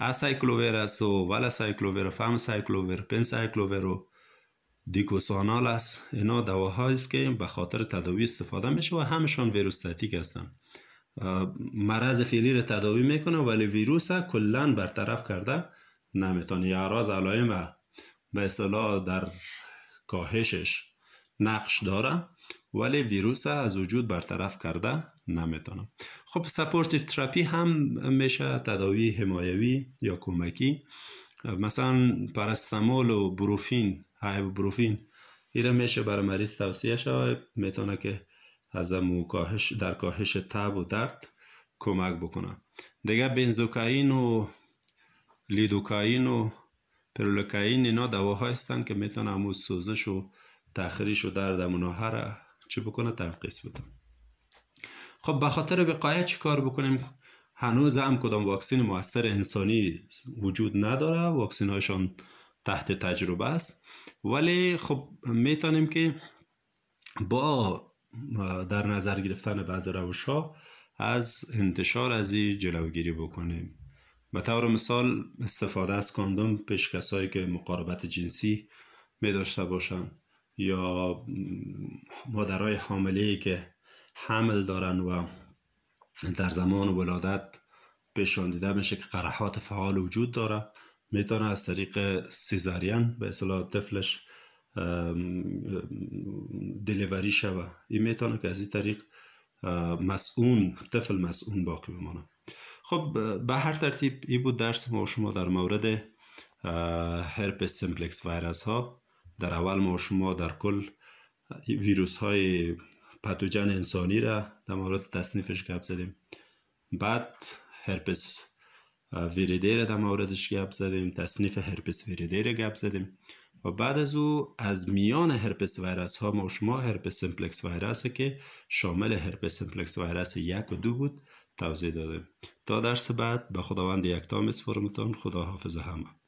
اسایکلوویر است و ولا سایکلوویر فهم سایکلوویر پن و دیکوسانال است اینا دواهایی است که به خاطر تداوی استفاده میشه و همشان ویروستاتیک هستند مرض فعلی رو تداوی میکنه ولی ویروس کلا برطرف کرده نمیتونه یا اعراض علایم و به اصطلاح در کاهشش نقش داره ولی ویروس از وجود برطرف کرده نمیتونه خب سپورتیو تراپی هم میشه تداوی حمایوی یا کمکی مثلا پرستمول و بروفین بروفین ایره میشه برای مریض توصیه شود میتونه که مو کاهش در کاهش تب و درد کمک بکنه دیگه بنزوکاین و لیدوکاین و پرولوکاین اینا دواهای هستن که میتونه همو سوزش و تخریش و درد مناحه را چه بکنه تنقیص بده خب به خاطر وقایه چی کار بکنیم هنوز هم کدام واکسین موثر انسانی وجود نداره واکسین تحت تجربه است ولی خب میتونیم که با در نظر گرفتن بعض روش ها از انتشار از این جلوگیری بکنیم به طور مثال استفاده از کاندوم پیش کسایی که مقاربت جنسی می داشته باشن یا مادرای حامله که حمل دارن و در زمان ولادت بهشان دیده میشه که قرحات فعال وجود داره میتونه از طریق سیزارین به اصطلاح طفلش دلیوری شوه این میتونه که از این طریق مسئون طفل مسئون باقی بمانه خب به هر ترتیب این بود درس ما شما در مورد هرپس سیمپلکس ویروس ها در اول ما شما در کل ویروس های پتوجن انسانی را در مورد تصنیفش گپ زدیم بعد هرپس ویریده را در موردش گپ زدیم تصنیف هرپس ویریده را گپ زدیم و بعد از او از میان هرپس ویروس ها ما شما هرپس سیمپلکس ویروس که شامل هرپس سیمپلکس ویروس یک و دو بود توضیح داده. تا درس بعد به خداوند یکتا میسپارمتان خدا حافظ همه